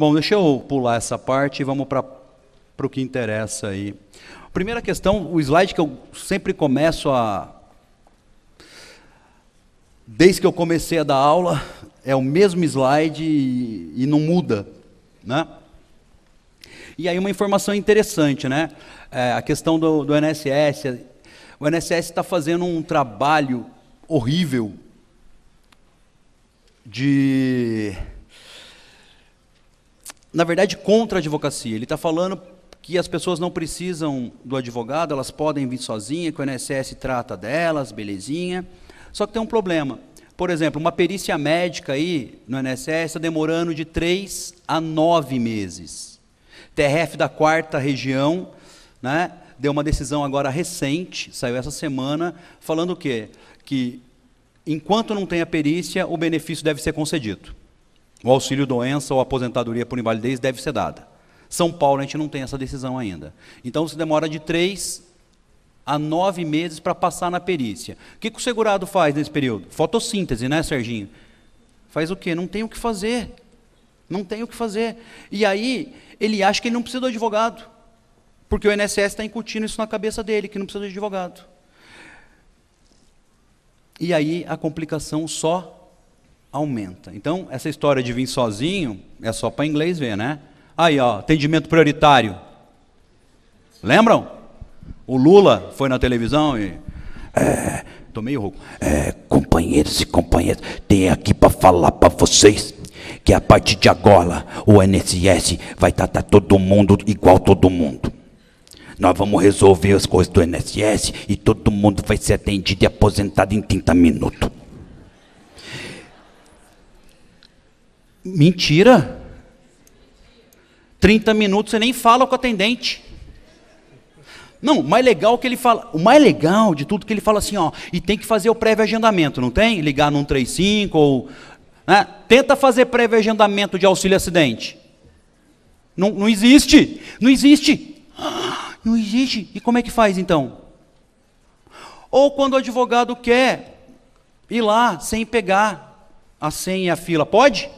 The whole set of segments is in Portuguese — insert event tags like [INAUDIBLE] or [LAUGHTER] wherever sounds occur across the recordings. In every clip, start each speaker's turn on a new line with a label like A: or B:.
A: Bom, deixa eu pular essa parte e vamos para o que interessa aí. Primeira questão, o slide que eu sempre começo a. Desde que eu comecei a dar aula, é o mesmo slide e, e não muda. Né? E aí uma informação interessante, né? É, a questão do, do NSS. O NSS está fazendo um trabalho horrível de na verdade, contra a advocacia. Ele está falando que as pessoas não precisam do advogado, elas podem vir sozinhas, que o INSS trata delas, belezinha. Só que tem um problema. Por exemplo, uma perícia médica aí no INSS está demorando de 3 a 9 meses. TRF da quarta região, né, deu uma decisão agora recente, saiu essa semana, falando o quê? Que enquanto não tem a perícia, o benefício deve ser concedido. O auxílio doença ou aposentadoria por invalidez deve ser dada. São Paulo, a gente não tem essa decisão ainda. Então, se demora de três a nove meses para passar na perícia. O que, que o segurado faz nesse período? Fotossíntese, né, Serginho? Faz o quê? Não tem o que fazer. Não tem o que fazer. E aí, ele acha que ele não precisa do advogado. Porque o INSS está incutindo isso na cabeça dele, que não precisa de advogado. E aí a complicação só aumenta. Então, essa história de vir sozinho é só para inglês ver, né? Aí, ó, atendimento prioritário. Lembram? O Lula foi na televisão e. É, tô meio rouco. É, companheiros e companheiras, tem aqui para falar para vocês que a partir de agora o NSS vai tratar todo mundo igual todo mundo. Nós vamos resolver as coisas do NSS e todo mundo vai ser atendido e aposentado em 30 minutos. Mentira! 30 minutos você nem fala com o atendente. Não, o mais legal que ele fala, o mais legal de tudo que ele fala assim, ó, e tem que fazer o prévio agendamento, não tem? Ligar no 135 ou né? tenta fazer prévio agendamento de auxílio acidente. Não, não existe, não existe. [GASPS] Não existe. E como é que faz então? Ou quando o advogado quer ir lá sem pegar a senha e a fila, pode?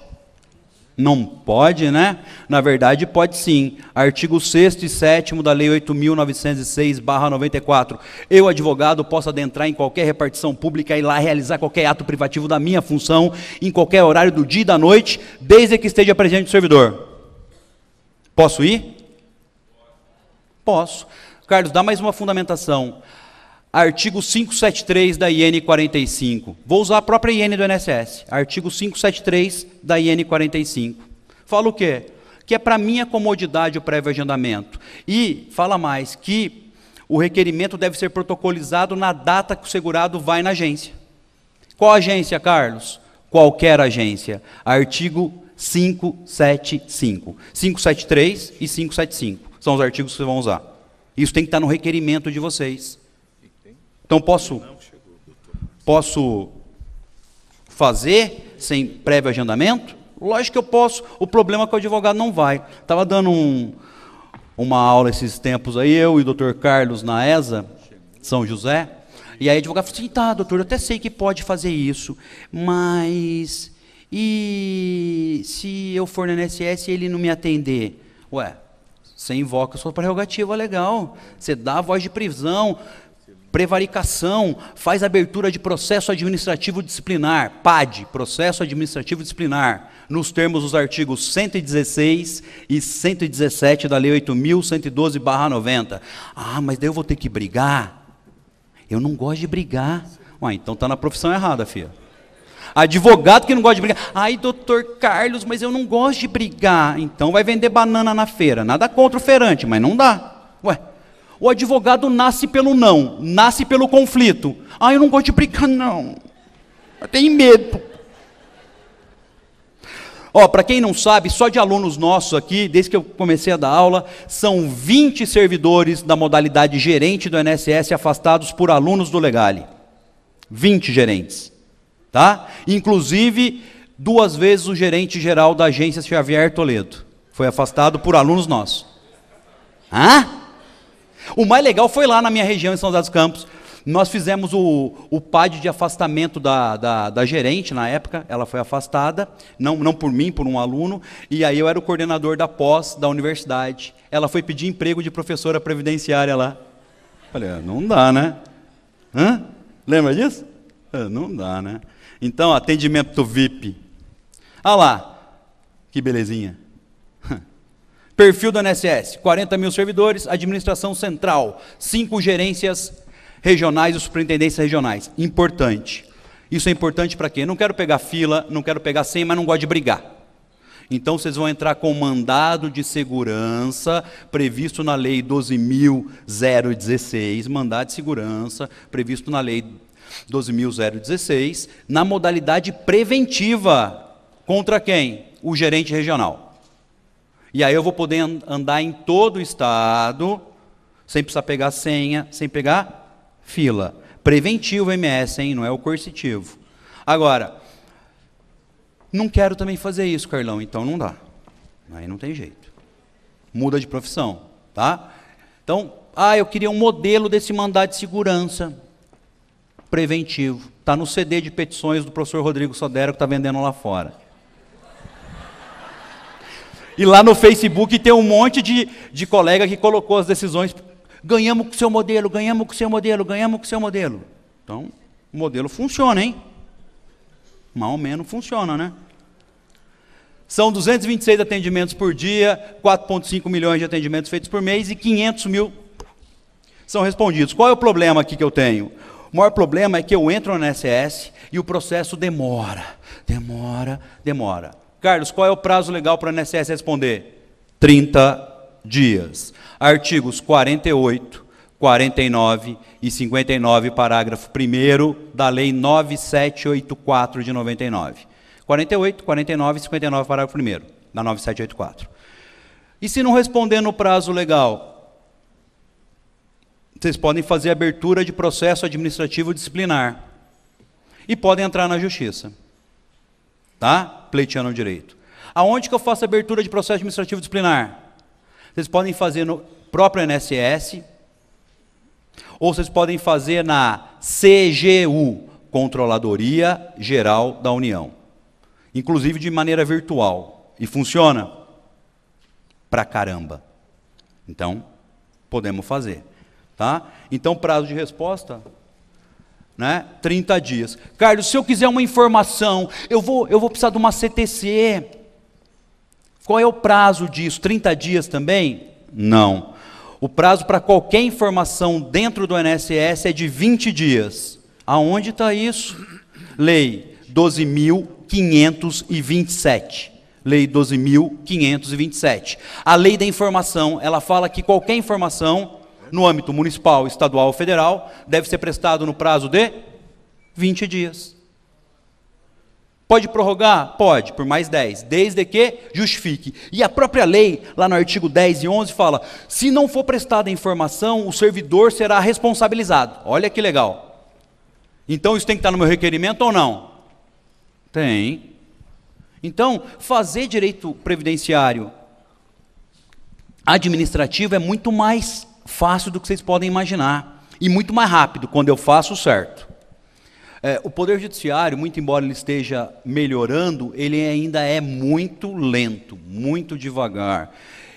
A: Não pode, né? Na verdade, pode sim. Artigo 6 e 7 da Lei 8.906-94. Eu, advogado, posso adentrar em qualquer repartição pública e lá realizar qualquer ato privativo da minha função, em qualquer horário do dia e da noite, desde que esteja presente o servidor. Posso ir? Posso. Carlos, dá mais uma fundamentação. Artigo 573 da IN 45. Vou usar a própria IN do INSS. Artigo 573 da IN 45. Fala o quê? Que é para minha comodidade o prévio agendamento. E fala mais que o requerimento deve ser protocolizado na data que o segurado vai na agência. Qual agência, Carlos? Qualquer agência. Artigo 575. 573 e 575 são os artigos que vocês vão usar. Isso tem que estar no requerimento de vocês. Então posso posso fazer sem prévio agendamento? Lógico que eu posso. O problema é que o advogado não vai. Estava dando um, uma aula esses tempos aí, eu e o doutor Carlos na ESA, São José. E aí o advogado falou assim: tá, doutor, eu até sei que pode fazer isso, mas e se eu for no INSS e ele não me atender? Ué, você invoca sua prerrogativa legal. Você dá a voz de prisão, Prevaricação faz abertura de processo administrativo disciplinar, PAD, processo administrativo disciplinar, nos termos dos artigos 116 e 117 da Lei 8.112-90. Ah, mas daí eu vou ter que brigar? Eu não gosto de brigar. Ué, então está na profissão errada, filha. Advogado que não gosta de brigar. Ai, doutor Carlos, mas eu não gosto de brigar. Então vai vender banana na feira. Nada contra o feirante, mas não dá. Ué, o advogado nasce pelo não, nasce pelo conflito. Ah, eu não gosto de brigar, não. Eu tenho medo. Ó, para quem não sabe, só de alunos nossos aqui, desde que eu comecei a dar aula, são 20 servidores da modalidade gerente do NSS afastados por alunos do Legale. 20 gerentes, tá? Inclusive, duas vezes o gerente geral da agência Xavier Toledo foi afastado por alunos nossos. Hã? O mais legal foi lá na minha região, em São José dos Campos. Nós fizemos o, o PAD de afastamento da, da, da, gerente na época, ela foi afastada, não, não por mim, por um aluno, e aí eu era o coordenador da pós da universidade. Ela foi pedir emprego de professora previdenciária lá. Falei, ah, não dá, né? Hã? Lembra disso? Ah, não dá, né? Então, atendimento VIP. Olha ah lá, que belezinha. Perfil do NSS: 40 mil servidores, administração central, cinco gerências regionais e superintendências regionais. Importante. Isso é importante para quê? Não quero pegar fila, não quero pegar senha, mas não gosto de brigar. Então vocês vão entrar com o mandado de segurança previsto na lei 12.016, mandado de segurança previsto na lei 12.016, na modalidade preventiva. Contra quem? O gerente regional. E aí eu vou poder andar em todo o estado, sem precisar pegar senha, sem pegar fila. Preventivo MS, hein? Não é o coercitivo. Agora, não quero também fazer isso, Carlão, então não dá. Aí não tem jeito. Muda de profissão, tá? Então, ah, eu queria um modelo desse mandado de segurança preventivo. Está no CD de petições do professor Rodrigo Sodero, que está vendendo lá fora. E lá no Facebook tem um monte de, de colega que colocou as decisões. Ganhamos com o seu modelo, ganhamos com o seu modelo, ganhamos com o seu modelo. Então, o modelo funciona, hein? Mais ou menos funciona, né? São 226 atendimentos por dia, 4,5 milhões de atendimentos feitos por mês e 500 mil são respondidos. Qual é o problema aqui que eu tenho? O maior problema é que eu entro no NSS e o processo demora, demora, demora. Carlos, qual é o prazo legal para o INSS responder? 30 dias. Artigos 48, 49 e 59, parágrafo 1 da Lei 9784 de 99. 48, 49 e 59, parágrafo 1 da 9784. E se não responder no prazo legal? Vocês podem fazer abertura de processo administrativo disciplinar. E podem entrar na justiça. Tá? pleiteando o direito. Aonde que eu faço abertura de processo administrativo disciplinar? Vocês podem fazer no próprio NSS, ou vocês podem fazer na CGU, Controladoria Geral da União. Inclusive de maneira virtual. E funciona? Pra caramba. Então, podemos fazer. Tá? Então, prazo de resposta, né? 30 dias. Carlos, se eu quiser uma informação, eu vou, eu vou precisar de uma CTC. Qual é o prazo disso? 30 dias também? Não. O prazo para qualquer informação dentro do NSS é de 20 dias. Aonde está isso? Lei 12.527. Lei 12.527. A lei da informação, ela fala que qualquer informação no âmbito municipal, estadual ou federal, deve ser prestado no prazo de 20 dias. Pode prorrogar? Pode, por mais 10, desde que justifique. E a própria lei, lá no artigo 10 e 11, fala: se não for prestada a informação, o servidor será responsabilizado. Olha que legal. Então isso tem que estar no meu requerimento ou não? Tem. Então, fazer direito previdenciário administrativo é muito mais fácil do que vocês podem imaginar e muito mais rápido quando eu faço o certo. É, o Poder Judiciário, muito embora ele esteja melhorando, ele ainda é muito lento, muito devagar.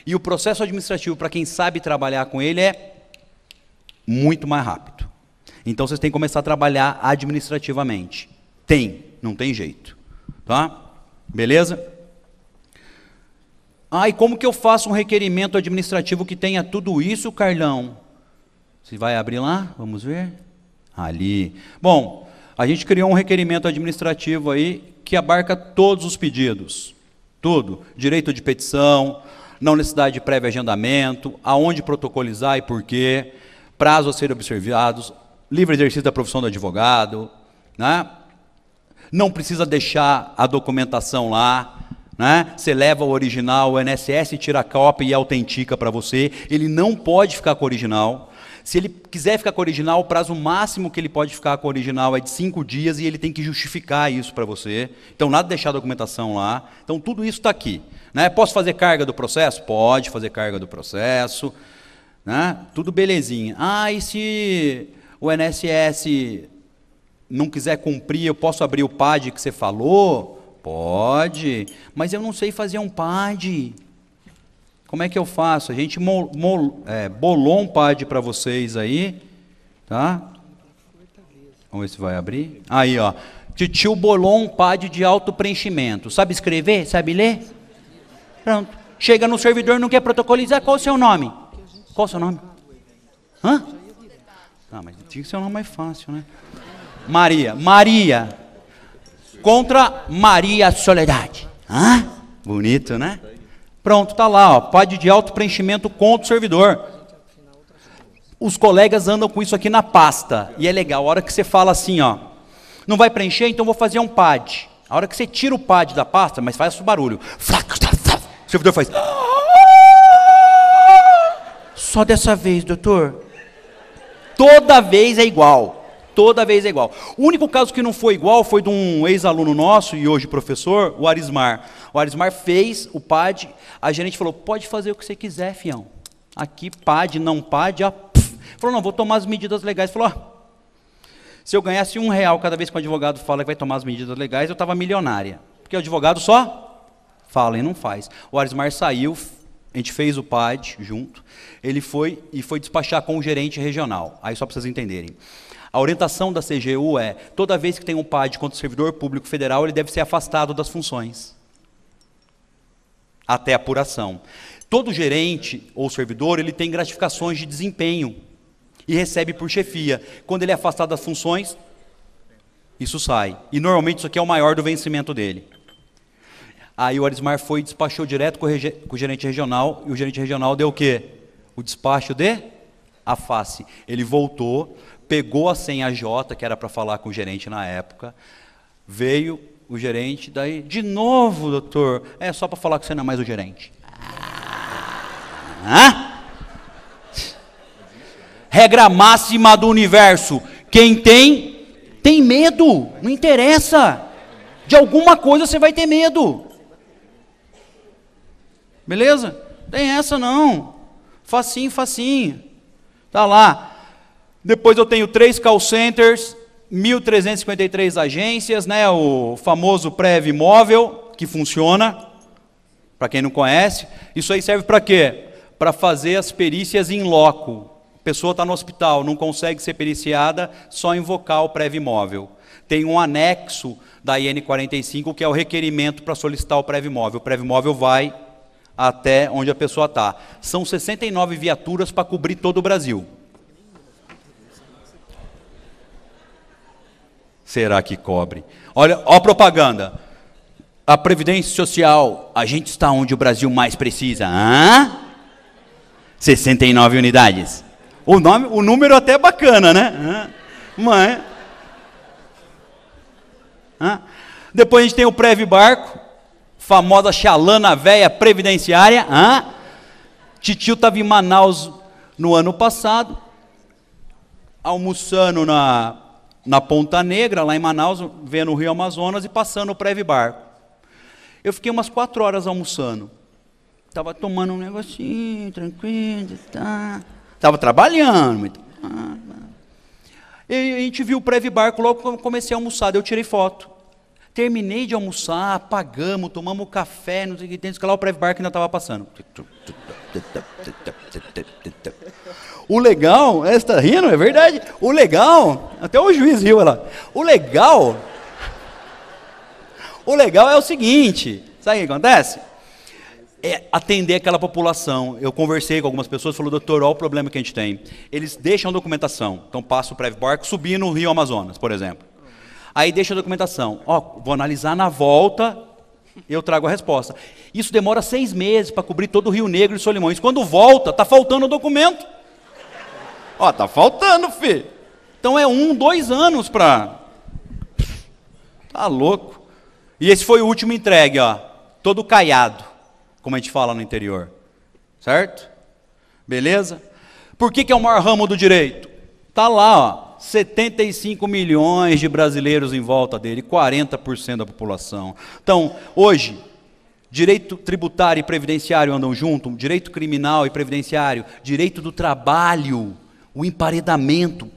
A: E o processo administrativo, para quem sabe trabalhar com ele, é muito mais rápido. Então vocês têm que começar a trabalhar administrativamente. Tem, não tem jeito. Tá? Beleza? Ah, e como que eu faço um requerimento administrativo que tenha tudo isso, Carlão? Você vai abrir lá? Vamos ver? Ali. Bom, a gente criou um requerimento administrativo aí que abarca todos os pedidos. Tudo. Direito de petição, não necessidade de prévio agendamento, aonde protocolizar e por quê, prazo a ser observados, livre exercício da profissão do advogado, né? não precisa deixar a documentação lá. Né? Você leva o original, o NSS tira a cópia e autentica para você. Ele não pode ficar com o original. Se ele quiser ficar com o original, o prazo máximo que ele pode ficar com o original é de cinco dias e ele tem que justificar isso para você. Então, nada de deixar a documentação lá. Então, tudo isso está aqui. Né? Posso fazer carga do processo? Pode fazer carga do processo. Né? Tudo belezinha. Ah, e se o NSS não quiser cumprir, eu posso abrir o PAD que você falou? Pode, mas eu não sei fazer um PAD. Como é que eu faço? A gente mol, mol, é, bolou um PAD para vocês aí, tá? Vamos ver se vai abrir. Aí, ó. Titio bolou um PAD de auto preenchimento. Sabe escrever? Sabe ler? Pronto. Chega no servidor, não quer protocolizar. Qual o seu nome? Qual o seu nome? Hã? Ah, mas tinha que ser um nome mais é fácil, né? Maria. Maria contra Maria Soledade. Hã? Bonito, né? Pronto, tá lá, ó. Pad de alto preenchimento contra o servidor. Os colegas andam com isso aqui na pasta. E é legal, a hora que você fala assim, ó. Não vai preencher, então vou fazer um pad. A hora que você tira o pad da pasta, mas faz o barulho. O servidor faz. Só dessa vez, doutor. Toda vez é igual toda vez é igual. O único caso que não foi igual foi de um ex-aluno nosso, e hoje professor, o Arismar. O Arismar fez o PAD, a gerente falou, pode fazer o que você quiser, fião. Aqui, PAD, não PAD, ó, falou, não, vou tomar as medidas legais. Falou, ó, se eu ganhasse um real cada vez que o um advogado fala que vai tomar as medidas legais, eu estava milionária. Porque o advogado só fala e não faz. O Arismar saiu, a gente fez o PAD junto, ele foi e foi despachar com o gerente regional. Aí só para vocês entenderem. A orientação da CGU é: toda vez que tem um PAD contra o servidor público federal, ele deve ser afastado das funções. Até apuração. Todo gerente ou servidor ele tem gratificações de desempenho e recebe por chefia. Quando ele é afastado das funções, isso sai. E normalmente isso aqui é o maior do vencimento dele. Aí o Arismar foi e despachou direto com o, com o, gerente regional, e o gerente regional deu o quê? O despacho de afaste. Ele voltou, pegou a senha J, que era para falar com o gerente na época, veio o gerente, daí, de novo, doutor, é só para falar que você não é mais o gerente. Hã? Regra máxima do universo: quem tem, tem medo, não interessa. De alguma coisa você vai ter medo. Beleza? Tem essa não. Facinho, facinho. Tá lá. Depois eu tenho três call centers, 1.353 agências, né, o famoso Prev Móvel, que funciona, para quem não conhece. Isso aí serve para quê? Para fazer as perícias em loco. A pessoa está no hospital, não consegue ser periciada, só invocar o Prev Móvel. Tem um anexo da IN45, que é o requerimento para solicitar o Prev Móvel. O Prev Móvel vai até onde a pessoa está. São 69 viaturas para cobrir todo o Brasil. será que cobre? Olha, ó a propaganda. A previdência social, a gente está onde o Brasil mais precisa. Hã? 69 unidades. O, nome, o número até é bacana, né? Hã? Hã? Depois a gente tem o Prev Barco, famosa chalana véia previdenciária. Hã? Titio estava em Manaus no ano passado, almoçando na na Ponta Negra, lá em Manaus, vendo o Rio Amazonas e passando o Preve Bar. Eu fiquei umas quatro horas almoçando. Estava tomando um negocinho, tranquilo, tá. Estava trabalhando. E a gente viu o Preve Bar, logo comecei a almoçar, eu tirei foto. Terminei de almoçar, apagamos, tomamos café, não sei o que tem, lá o Preve Bar ainda estava passando. [LAUGHS] O legal, é, você rindo, é verdade. O legal, até o juiz riu lá. O legal, o legal é o seguinte, sabe o que acontece? É atender aquela população. Eu conversei com algumas pessoas, falou, doutor, olha o problema que a gente tem. Eles deixam documentação. Então passa o prévio barco subir no Rio Amazonas, por exemplo. Aí deixa a documentação. Ó, vou analisar na volta, eu trago a resposta. Isso demora seis meses para cobrir todo o Rio Negro e Solimões. Quando volta, está faltando o documento. Ó, tá faltando, filho. Então é um, dois anos para. Tá louco. E esse foi o último entregue, ó. Todo caiado, como a gente fala no interior. Certo? Beleza? Por que, que é o maior ramo do direito? Tá lá, ó. 75 milhões de brasileiros em volta dele, 40% da população. Então, hoje, direito tributário e previdenciário andam junto, direito criminal e previdenciário, direito do trabalho o emparedamento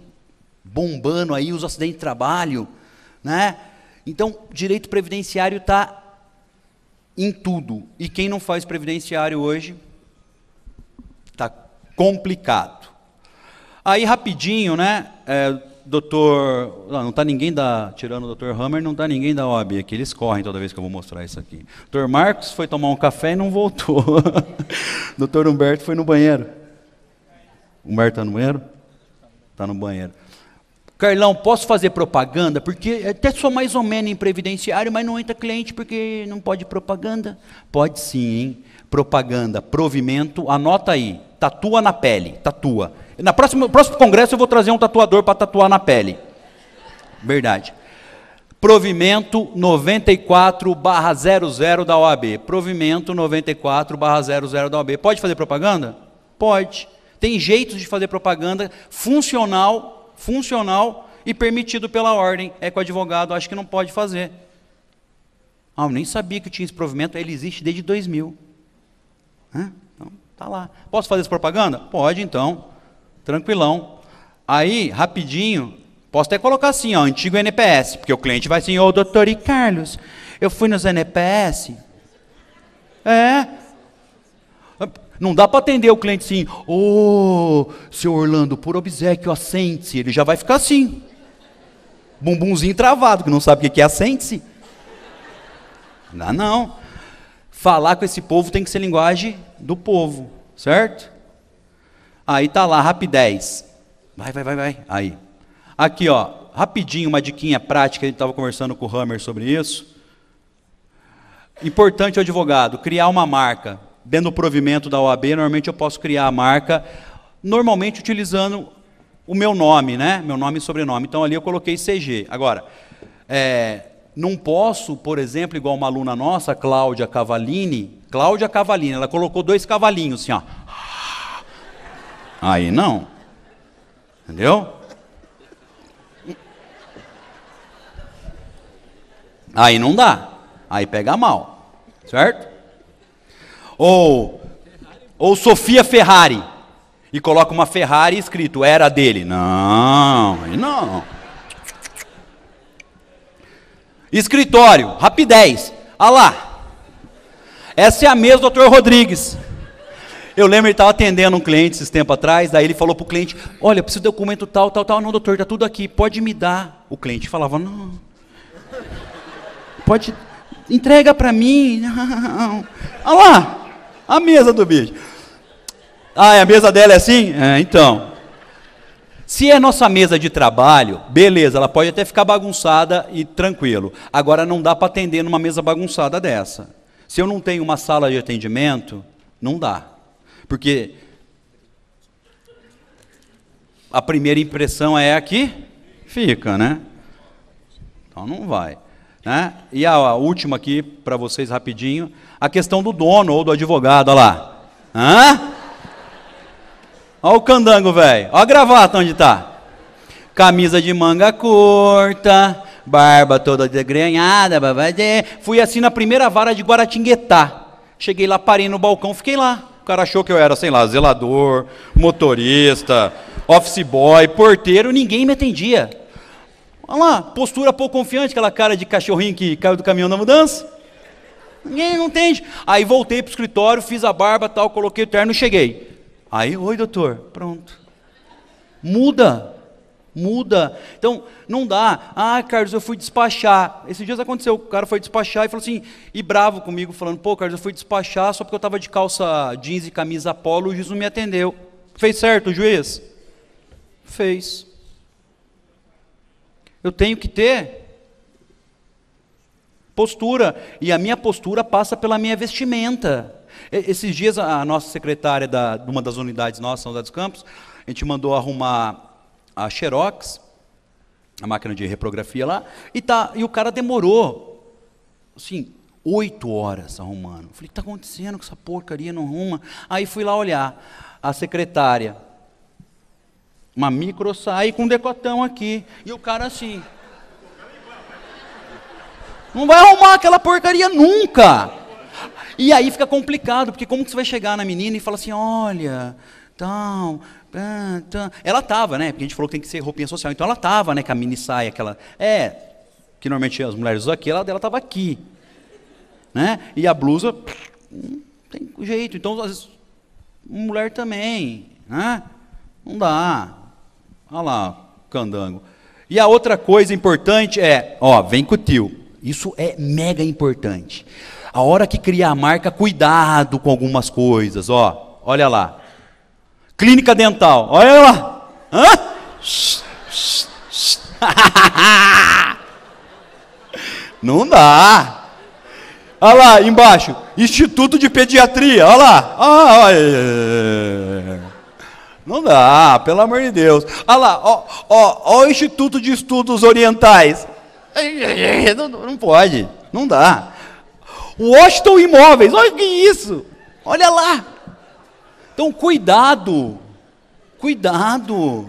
A: bombando aí, os acidentes de trabalho, né? Então, direito previdenciário está em tudo. E quem não faz previdenciário hoje está complicado. Aí rapidinho, né? É, doutor, não está ninguém da tirando o doutor Hammer, não está ninguém da OAB aqui. Eles correm toda vez que eu vou mostrar isso aqui. Doutor Marcos foi tomar um café e não voltou. [LAUGHS] doutor Humberto foi no banheiro. O Mar está no banheiro? Está no banheiro. Carlão, posso fazer propaganda? Porque até sou mais ou menos em previdenciário, mas não entra cliente porque não pode propaganda. Pode sim, hein? Propaganda, provimento, anota aí. Tatua na pele, tatua. Na próxima, no próximo congresso eu vou trazer um tatuador para tatuar na pele. Verdade. Provimento 94/00 da OAB. Provimento 94/00 da OAB. Pode fazer propaganda? Pode. Tem jeitos de fazer propaganda funcional, funcional e permitido pela ordem. É que o advogado acha que não pode fazer. Ah, eu nem sabia que tinha esse provimento, ele existe desde 2000. Hã? Então, tá lá. Posso fazer essa propaganda? Pode, então. Tranquilão. Aí, rapidinho, posso até colocar assim, ó, antigo NPS, porque o cliente vai assim, ô, doutor e Carlos, eu fui nos NPS. É, não dá para atender o cliente assim, ô, oh, seu Orlando, por obsequio, assente-se. Ele já vai ficar assim. Bumbumzinho travado, que não sabe o que é assente-se. Não, não. Falar com esse povo tem que ser linguagem do povo, certo? Aí tá lá, rapidez. Vai, vai, vai, vai. Aí. Aqui, ó, rapidinho, uma diquinha prática, a gente estava conversando com o Hammer sobre isso. Importante o advogado, criar uma marca dentro do provimento da OAB, normalmente eu posso criar a marca, normalmente utilizando o meu nome, né? Meu nome e sobrenome. Então ali eu coloquei CG. Agora, é, não posso, por exemplo, igual uma aluna nossa, Cláudia Cavalini, Cláudia Cavalini, ela colocou dois cavalinhos assim, ó. Aí não. Entendeu? Aí não dá. Aí pega mal. Certo? Ou, ou Sofia Ferrari. E coloca uma Ferrari escrito, era dele. Não, não. Escritório, rapidez. Ah lá. Essa é a mesa do Dr. Rodrigues. Eu lembro, ele estava atendendo um cliente esses tempos atrás, daí ele falou para o cliente, olha, preciso de documento tal, tal, tal. Não, doutor, está tudo aqui, pode me dar. O cliente falava, não. Pode, entrega para mim. [LAUGHS] Não. Olha ah lá. A mesa do bicho. Ah, é, a mesa dela é assim? É, então. Se é nossa mesa de trabalho, beleza, ela pode até ficar bagunçada e tranquilo. Agora não dá para atender numa mesa bagunçada dessa. Se eu não tenho uma sala de atendimento, não dá. Porque a primeira impressão é aqui, fica, né? Então não vai. Né? E a última aqui para vocês rapidinho, a questão do dono ou do advogado, olha lá. Hã? Olha o candango, velho. Olha a gravata onde está. Camisa de manga curta, barba toda degrenhada, Fui assim na primeira vara de Guaratinguetá. Cheguei lá, parei no balcão, fiquei lá. O cara achou que eu era, sei lá, zelador, motorista, office boy, porteiro, ninguém me atendia. Olha lá, postura pouco confiante, aquela cara de cachorrinho que caiu do caminhão na mudança. Ninguém não entende. Aí voltei para o escritório, fiz a barba tal, coloquei o terno e cheguei. Aí, oi doutor, pronto. Muda, muda. Então, não dá. Ah, Carlos, eu fui despachar. Esses dias aconteceu, o cara foi despachar e falou assim, e bravo comigo, falando, pô, Carlos, eu fui despachar só porque eu estava de calça jeans e camisa polo, o juiz não me atendeu. Fez certo, juiz? Fez. Eu tenho que ter postura. E a minha postura passa pela minha vestimenta. Esses dias, a nossa secretária da, de uma das unidades nossas, São José dos Campos, a gente mandou arrumar a Xerox, a máquina de reprografia lá, e, tá, e o cara demorou, assim, oito horas arrumando. Falei, o que está acontecendo com essa porcaria, não arruma? Aí fui lá olhar, a secretária uma micro saia com um decotão aqui. E o cara assim. Não vai arrumar aquela porcaria nunca. E aí fica complicado, porque como que você vai chegar na menina e falar assim, olha, tal, tá, tá. ela tava, né? Porque a gente falou que tem que ser roupinha social, então ela tava, né, com a mini saia, aquela, é, que normalmente as mulheres usam aqui, ela dela tava aqui, né? E a blusa, não tem jeito, então às vezes, mulher também, né? Não dá. Olha lá, candango. E a outra coisa importante é, ó, vem com o tio. Isso é mega importante. A hora que criar a marca, cuidado com algumas coisas, ó. Olha lá. Clínica dental, olha lá. Hã? [LAUGHS] Não dá. Olha lá, embaixo. Instituto de Pediatria, olha lá. Olha lá. Não dá, pelo amor de Deus. Olha ah lá, ó, ó, ó o Instituto de Estudos Orientais. Não, não pode, não dá. Washington Imóveis, olha que isso. Olha lá. Então, cuidado. Cuidado.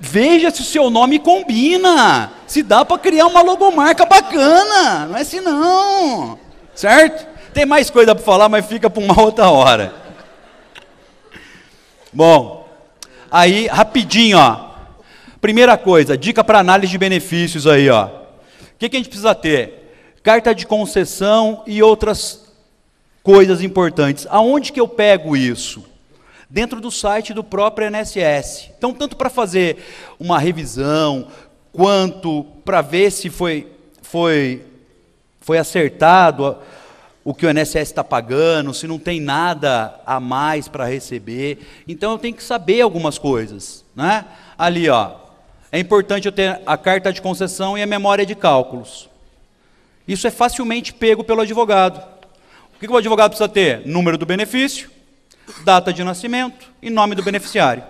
A: Veja se o seu nome combina. Se dá para criar uma logomarca bacana. Não é assim não. Certo? Tem mais coisa para falar, mas fica para uma outra hora. Bom, aí rapidinho, ó. Primeira coisa, dica para análise de benefícios aí, ó. O que, que a gente precisa ter? Carta de concessão e outras coisas importantes. Aonde que eu pego isso? Dentro do site do próprio NSS. Então, tanto para fazer uma revisão, quanto para ver se foi, foi, foi acertado o que o INSS está pagando, se não tem nada a mais para receber. Então eu tenho que saber algumas coisas, né? Ali, ó, é importante eu ter a carta de concessão e a memória de cálculos. Isso é facilmente pego pelo advogado. O que o advogado precisa ter? Número do benefício, data de nascimento e nome do beneficiário.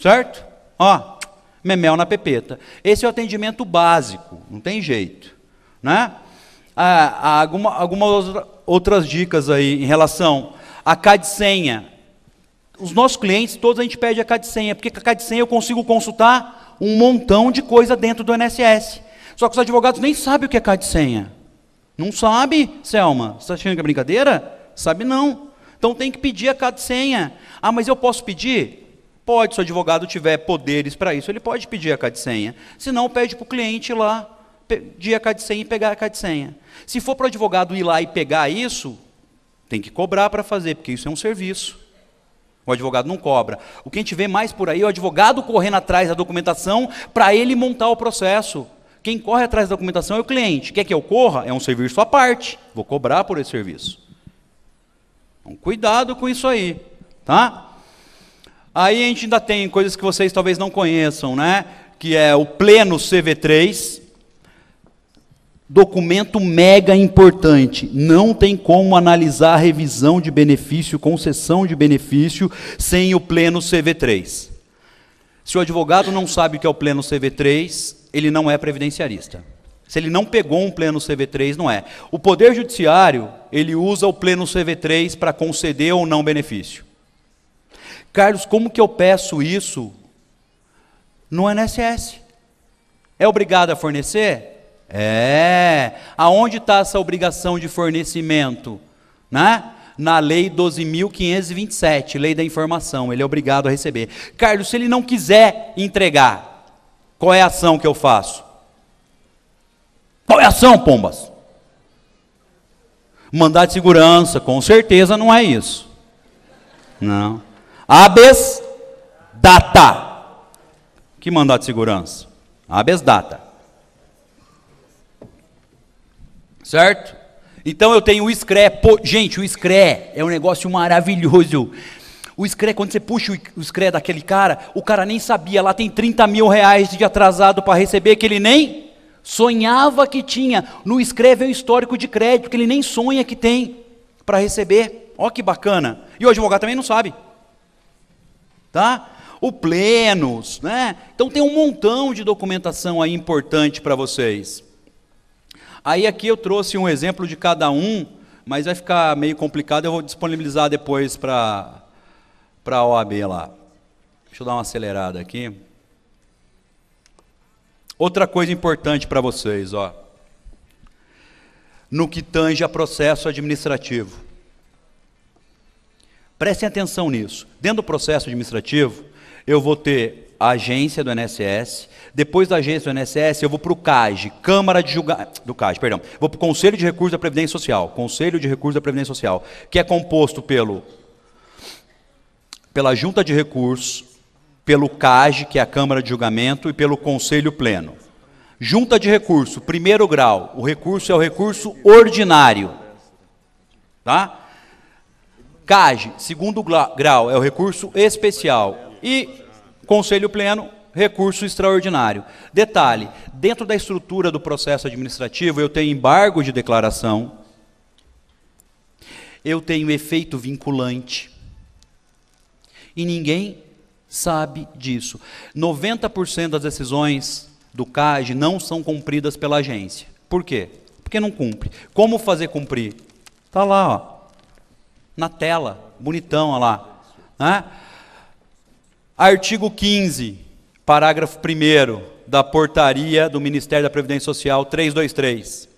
A: Certo? Ó, memel na pepeta. Esse é o atendimento básico, não tem jeito, né? ah, alguma, algumas outras dicas aí em relação à CAD-senha. Os nossos clientes, todos a gente pede a CAD-senha, porque com a CAD-senha eu consigo consultar um montão de coisa dentro do NSS. Só que os advogados nem sabem o que é CAD-senha. Não sabe, Selma? Você está achando que é brincadeira? Sabe não. Então tem que pedir a CAD-senha. Ah, mas eu posso pedir? Pode, se o advogado tiver poderes para isso, ele pode pedir a CAD-senha. Se não, pede para o cliente lá pedir a senha e pegar a senha. Se for para o advogado ir lá e pegar isso, tem que cobrar para fazer, porque isso é um serviço. O advogado não cobra. O que a gente vê mais por aí é o advogado correndo atrás da documentação para ele montar o processo. Quem corre atrás da documentação é o cliente. Quer que eu corra? É um serviço à parte. Vou cobrar por esse serviço. Então, cuidado com isso aí, tá? Aí a gente ainda tem coisas que vocês talvez não conheçam, né? Que é o pleno CV3, documento mega importante. Não tem como analisar revisão de benefício, concessão de benefício, sem o pleno CV3. Se o advogado não sabe o que é o pleno CV3, ele não é previdenciarista. Se ele não pegou um pleno CV3, não é. O Poder Judiciário, ele usa o pleno CV3 para conceder ou não benefício. Carlos, como que eu peço isso no NSS? É obrigado a fornecer? É. Aonde está essa obrigação de fornecimento? Né? Na lei 12.527, lei da informação, ele é obrigado a receber. Carlos, se ele não quiser entregar, qual é a ação que eu faço? Qual é a ação, pombas? Mandar de segurança, com certeza não é isso. Não. Abes data. Que mandado de segurança? Abes data. Certo? Então eu tenho o escré. Pô, gente, o escré é um negócio maravilhoso. O escré, quando você puxa o escré daquele cara, o cara nem sabia, lá tem 30 mil reais de atrasado para receber, que ele nem sonhava que tinha. No escré vem o histórico de crédito, que ele nem sonha que tem para receber. Ó que bacana. E o advogado também não sabe. Tá? O plenos, né? Então tem um montão de documentação aí importante para vocês. Aí aqui eu trouxe um exemplo de cada um, mas vai ficar meio complicado, eu vou disponibilizar depois para a OAB lá. Deixa eu dar uma acelerada aqui. Outra coisa importante para vocês, ó. No que tange a processo administrativo. Prestem atenção nisso. Dentro do processo administrativo, eu vou ter a agência do NSS, depois da agência do NSS eu vou para o CAGE, Câmara de Julga... do CAGE, perdão, vou para o Conselho de Recursos da Previdência Social, Conselho de Recursos da Previdência Social, que é composto pelo pela Junta de Recursos, pelo CAGE, que é a Câmara de Julgamento, e pelo Conselho Pleno. Junta de Recurso, primeiro grau, o recurso é o recurso ordinário, tá? CAGE, segundo grau, é o recurso especial. E Conselho pleno, recurso extraordinário. Detalhe: dentro da estrutura do processo administrativo, eu tenho embargo de declaração, eu tenho efeito vinculante, e ninguém sabe disso. 90% das decisões do CAG não são cumpridas pela agência. Por quê? Porque não cumpre. Como fazer cumprir? Está lá, ó, na tela, bonitão, ó lá. Né? Artigo 15, parágrafo 1 da portaria do Ministério da Previdência Social 323.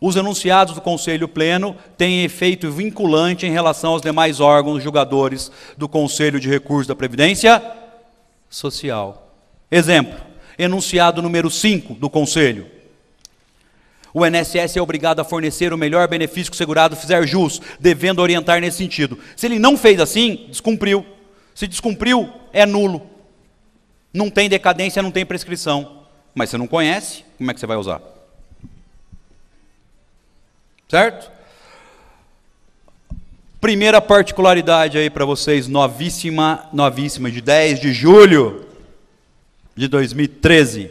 A: Os enunciados do Conselho Pleno têm efeito vinculante em relação aos demais órgãos julgadores do Conselho de Recursos da Previdência Social. Exemplo: enunciado número 5 do Conselho. O NSS é obrigado a fornecer o melhor benefício que o segurado fizer jus, devendo orientar nesse sentido. Se ele não fez assim, descumpriu. Se descumpriu, é nulo. Não tem decadência, não tem prescrição. Mas você não conhece, como é que você vai usar? Certo? Primeira particularidade aí para vocês, novíssima, novíssima, de 10 de julho de 2013.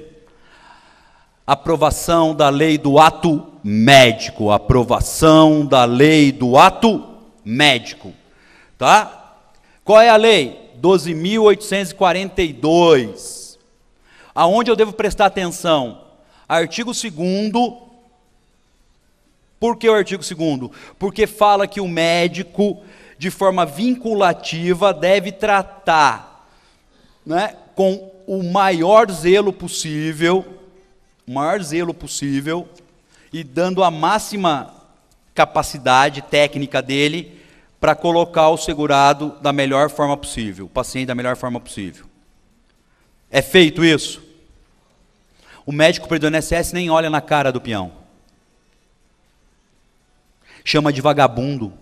A: Aprovação da lei do ato médico. Aprovação da lei do ato médico. Tá? Qual é a lei? 12.842. Aonde eu devo prestar atenção? Artigo 2 Por que o artigo 2 Porque fala que o médico, de forma vinculativa, deve tratar né, com o maior zelo possível, o maior zelo possível, e dando a máxima capacidade técnica dele para colocar o segurado da melhor forma possível, o paciente da melhor forma possível. É feito isso? O médico perdeu o INSS nem olha na cara do peão. Chama de vagabundo.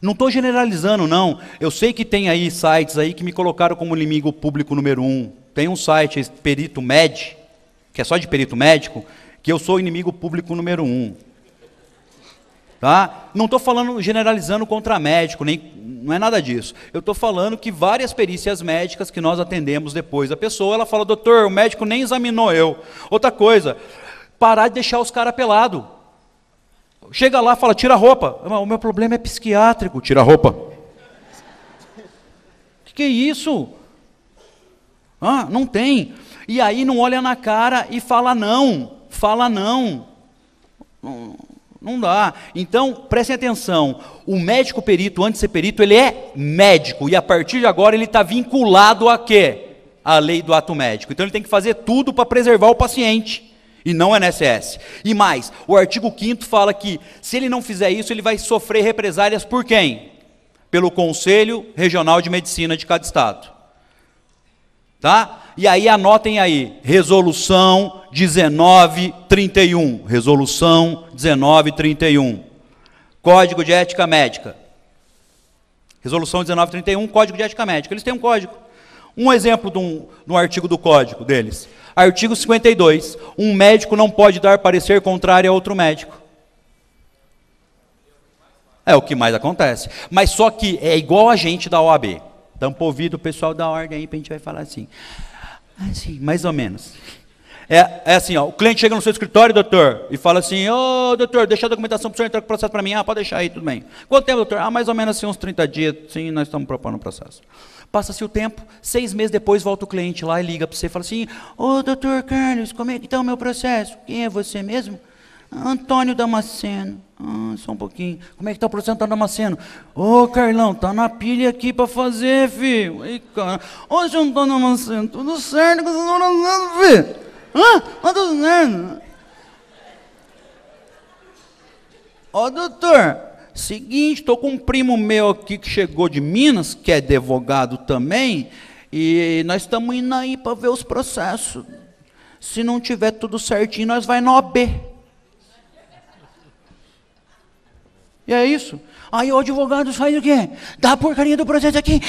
A: Não estou generalizando, não. Eu sei que tem aí sites aí que me colocaram como inimigo público número um. Tem um site, Perito Med, que é só de perito médico, que eu sou inimigo público número um. Tá? Não estou falando generalizando contra médico, nem, não é nada disso. Eu estou falando que várias perícias médicas que nós atendemos depois da pessoa, ela fala, doutor, o médico nem examinou eu. Outra coisa, parar de deixar os caras pelado. Chega lá, fala, tira a roupa. O meu problema é psiquiátrico, tira a roupa. [LAUGHS] que, que é isso? Ah, não tem. E aí não olha na cara e fala não, fala não. Não dá. Então, prestem atenção. O médico perito, antes de ser perito, ele é médico. E a partir de agora ele está vinculado a quê? A lei do ato médico. Então ele tem que fazer tudo para preservar o paciente. E não o NSS. E mais, o artigo 5 fala que se ele não fizer isso, ele vai sofrer represálias por quem? Pelo Conselho Regional de Medicina de cada estado. Tá? E aí anotem aí, resolução 1931, resolução 1931. Código de ética médica. Resolução 1931, Código de Ética Médica. Eles têm um código. Um exemplo de um, de um, artigo do código deles. Artigo 52. Um médico não pode dar parecer contrário a outro médico. É o que mais acontece. Mas só que é igual a gente da OAB. Tampa ouvido o pessoal da ordem aí, para a gente vai falar assim. Assim, mais ou menos. É, é, assim, ó, o cliente chega no seu escritório, doutor, e fala assim, ô oh, doutor, deixa a documentação para o senhor entrar com o processo para mim. Ah, pode deixar aí, tudo bem. Quanto tempo, doutor? Ah, mais ou menos assim, uns 30 dias, sim, nós estamos propondo o processo. Passa-se o tempo, seis meses depois volta o cliente lá e liga para você e fala assim, ô oh, doutor Carlos, como é que está o meu processo? Quem é você mesmo? Antônio Damasceno. Ah, só um pouquinho. Como é que está o processo Antônio Damasceno? Ô, oh, Carlão, tá na pilha aqui para fazer, filho. Ei, cara. Ô, Antônio Damasceno, tudo certo com vocês orando, filho? Hã? Tá tudo certo? Ô, oh, doutor, seguinte, estou com um primo meu aqui que chegou de Minas, que é advogado também, e nós estamos indo aí para ver os processos. Se não tiver tudo certinho, nós vai na OB. E é isso. Aí o advogado faz o quê? Dá a porcaria do processo aqui.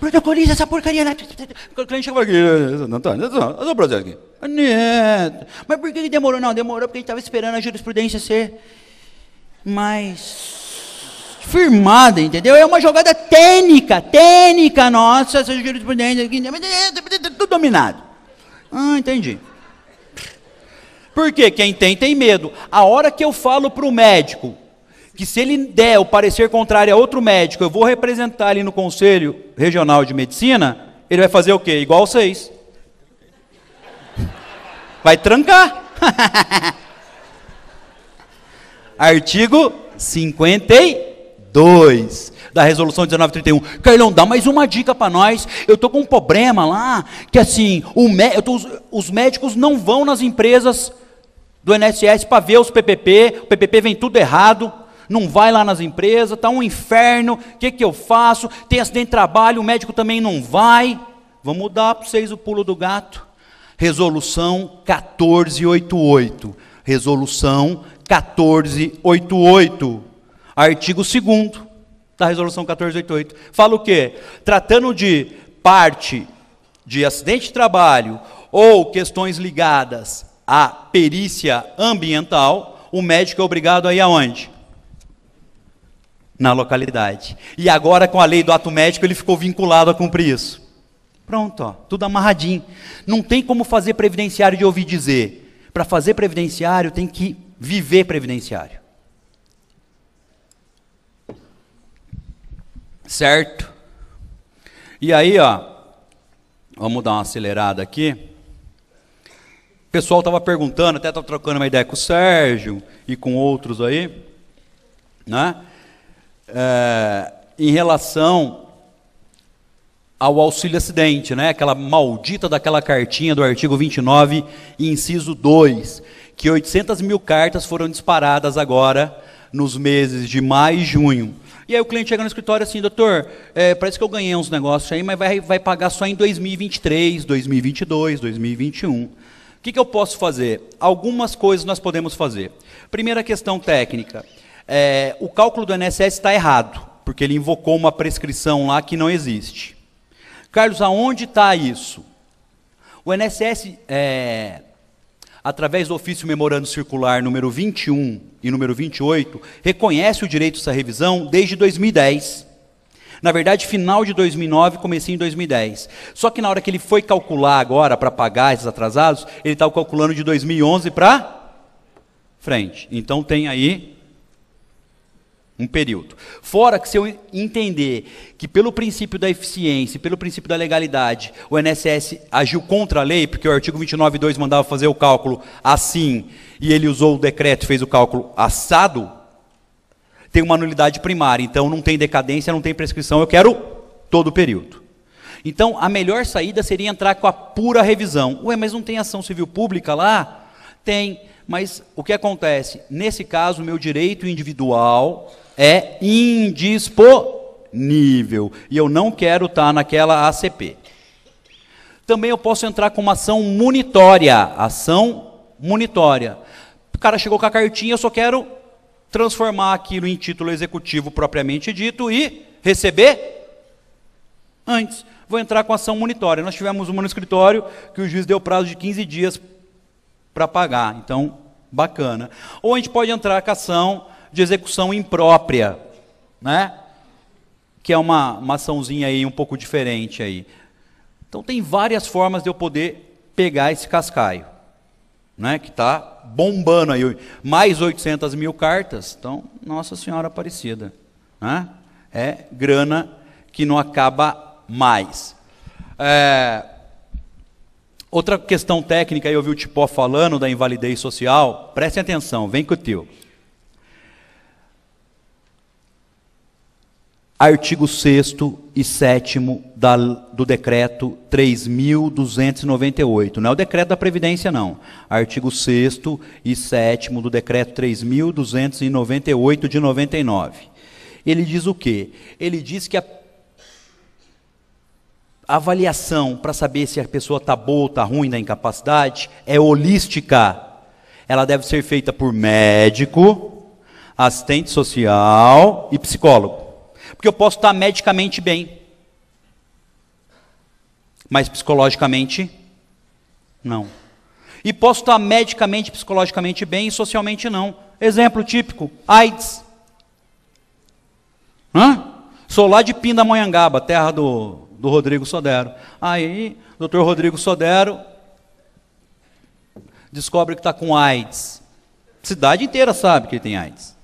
A: Protocoliza essa porcaria lá. O cliente chegou aqui. Não o processo aqui. Mas por que demorou? Não, demorou porque a gente estava esperando a jurisprudência ser mais firmada, entendeu? É uma jogada técnica, técnica nossa, essa jurisprudência aqui. Né? É, é, é, tudo dominado. Ah, entendi. Porque quem tem, tem medo. A hora que eu falo para o médico, que se ele der o parecer contrário a outro médico, eu vou representar ele no Conselho Regional de Medicina, ele vai fazer o quê? Igual vocês. Vai trancar. [LAUGHS] Artigo 52 da resolução 1931. Carlão, dá mais uma dica para nós. Eu tô com um problema lá, que assim, tô, os, os médicos não vão nas empresas do NSS para ver os PPP, o PPP vem tudo errado não vai lá nas empresas, está um inferno, o que, que eu faço? Tem acidente de trabalho, o médico também não vai. Vamos dar para vocês o pulo do gato. Resolução 1488. Resolução 1488. Artigo 2 da Resolução 1488. Fala o quê? Tratando de parte de acidente de trabalho ou questões ligadas à perícia ambiental, o médico é obrigado a ir aonde? na localidade. E agora, com a lei do ato médico, ele ficou vinculado a cumprir isso. Pronto, ó, tudo amarradinho. Não tem como fazer previdenciário de ouvir dizer. Para fazer previdenciário, tem que viver previdenciário. Certo? E aí, ó, vamos dar uma acelerada aqui. O pessoal estava perguntando, até estava trocando uma ideia com o Sérgio e com outros aí, né? é, em relação ao auxílio acidente, né? aquela maldita daquela cartinha do artigo 29, inciso 2, que 800 mil cartas foram disparadas agora nos meses de maio e junho. E aí o cliente chega no escritório assim, doutor, é, parece que eu ganhei uns negócios aí, mas vai, vai pagar só em 2023, 2022, 2021. O que, que eu posso fazer? Algumas coisas nós podemos fazer. Primeira questão técnica é, o cálculo do INSS está errado, porque ele invocou uma prescrição lá que não existe. Carlos, aonde está isso? O INSS, é, através do ofício memorando circular número 21 e número 28, reconhece o direito a essa revisão desde 2010. Na verdade, final de 2009, comecei em 2010. Só que na hora que ele foi calcular agora para pagar esses atrasados, ele estava tá calculando de 2011 para frente. Então tem aí um período. Fora que se eu entender que pelo princípio da eficiência, pelo princípio da legalidade, o NSS agiu contra a lei, porque o artigo 29.2 mandava fazer o cálculo assim, e ele usou o decreto e fez o cálculo assado, tem uma nulidade primária, então não tem decadência, não tem prescrição, eu quero todo o período. Então, a melhor saída seria entrar com a pura revisão. Ué, mas não tem ação civil pública lá? Tem, mas o que acontece? Nesse caso, meu direito individual é indisponível. E eu não quero estar tá naquela ACP. Também eu posso entrar com uma ação munitória. Ação munitória. O cara chegou com a cartinha, eu só quero transformar aquilo em título executivo propriamente dito e receber antes. Vou entrar com ação munitória. Nós tivemos uma no escritório que o juiz deu prazo de 15 dias para pagar. Então, bacana. Ou a gente pode entrar com ação de execução imprópria, né? Que é uma, uma açãozinha aí um pouco diferente aí. Então tem várias formas de eu poder pegar esse cascaio, né? Que está bombando aí, mais 800 mil cartas. Então, Nossa Senhora Aparecida, né? É grana que não acaba mais. É, outra questão técnica, eu ouvi o Tipó falando da invalidez social. Prestem atenção, vem com o teu. artigo 6 e 7 do decreto 3.298. Não é o decreto da Previdência, não. Artigo 6 e 7 do decreto 3.298 de 99. Ele diz o quê? Ele diz que a avaliação para saber se a pessoa está boa ou está ruim da incapacidade é holística. Ela deve ser feita por médico, assistente social e psicólogo. Porque eu posso estar medicamente bem, mas psicologicamente não. E posso estar medicamente, psicologicamente bem e socialmente não. Exemplo típico: AIDS. Hã? Sou lá de Pindamonhangaba, terra do, do Rodrigo Sodero. Aí, doutor Rodrigo Sodero descobre que está com AIDS. Cidade inteira sabe que ele tem AIDS.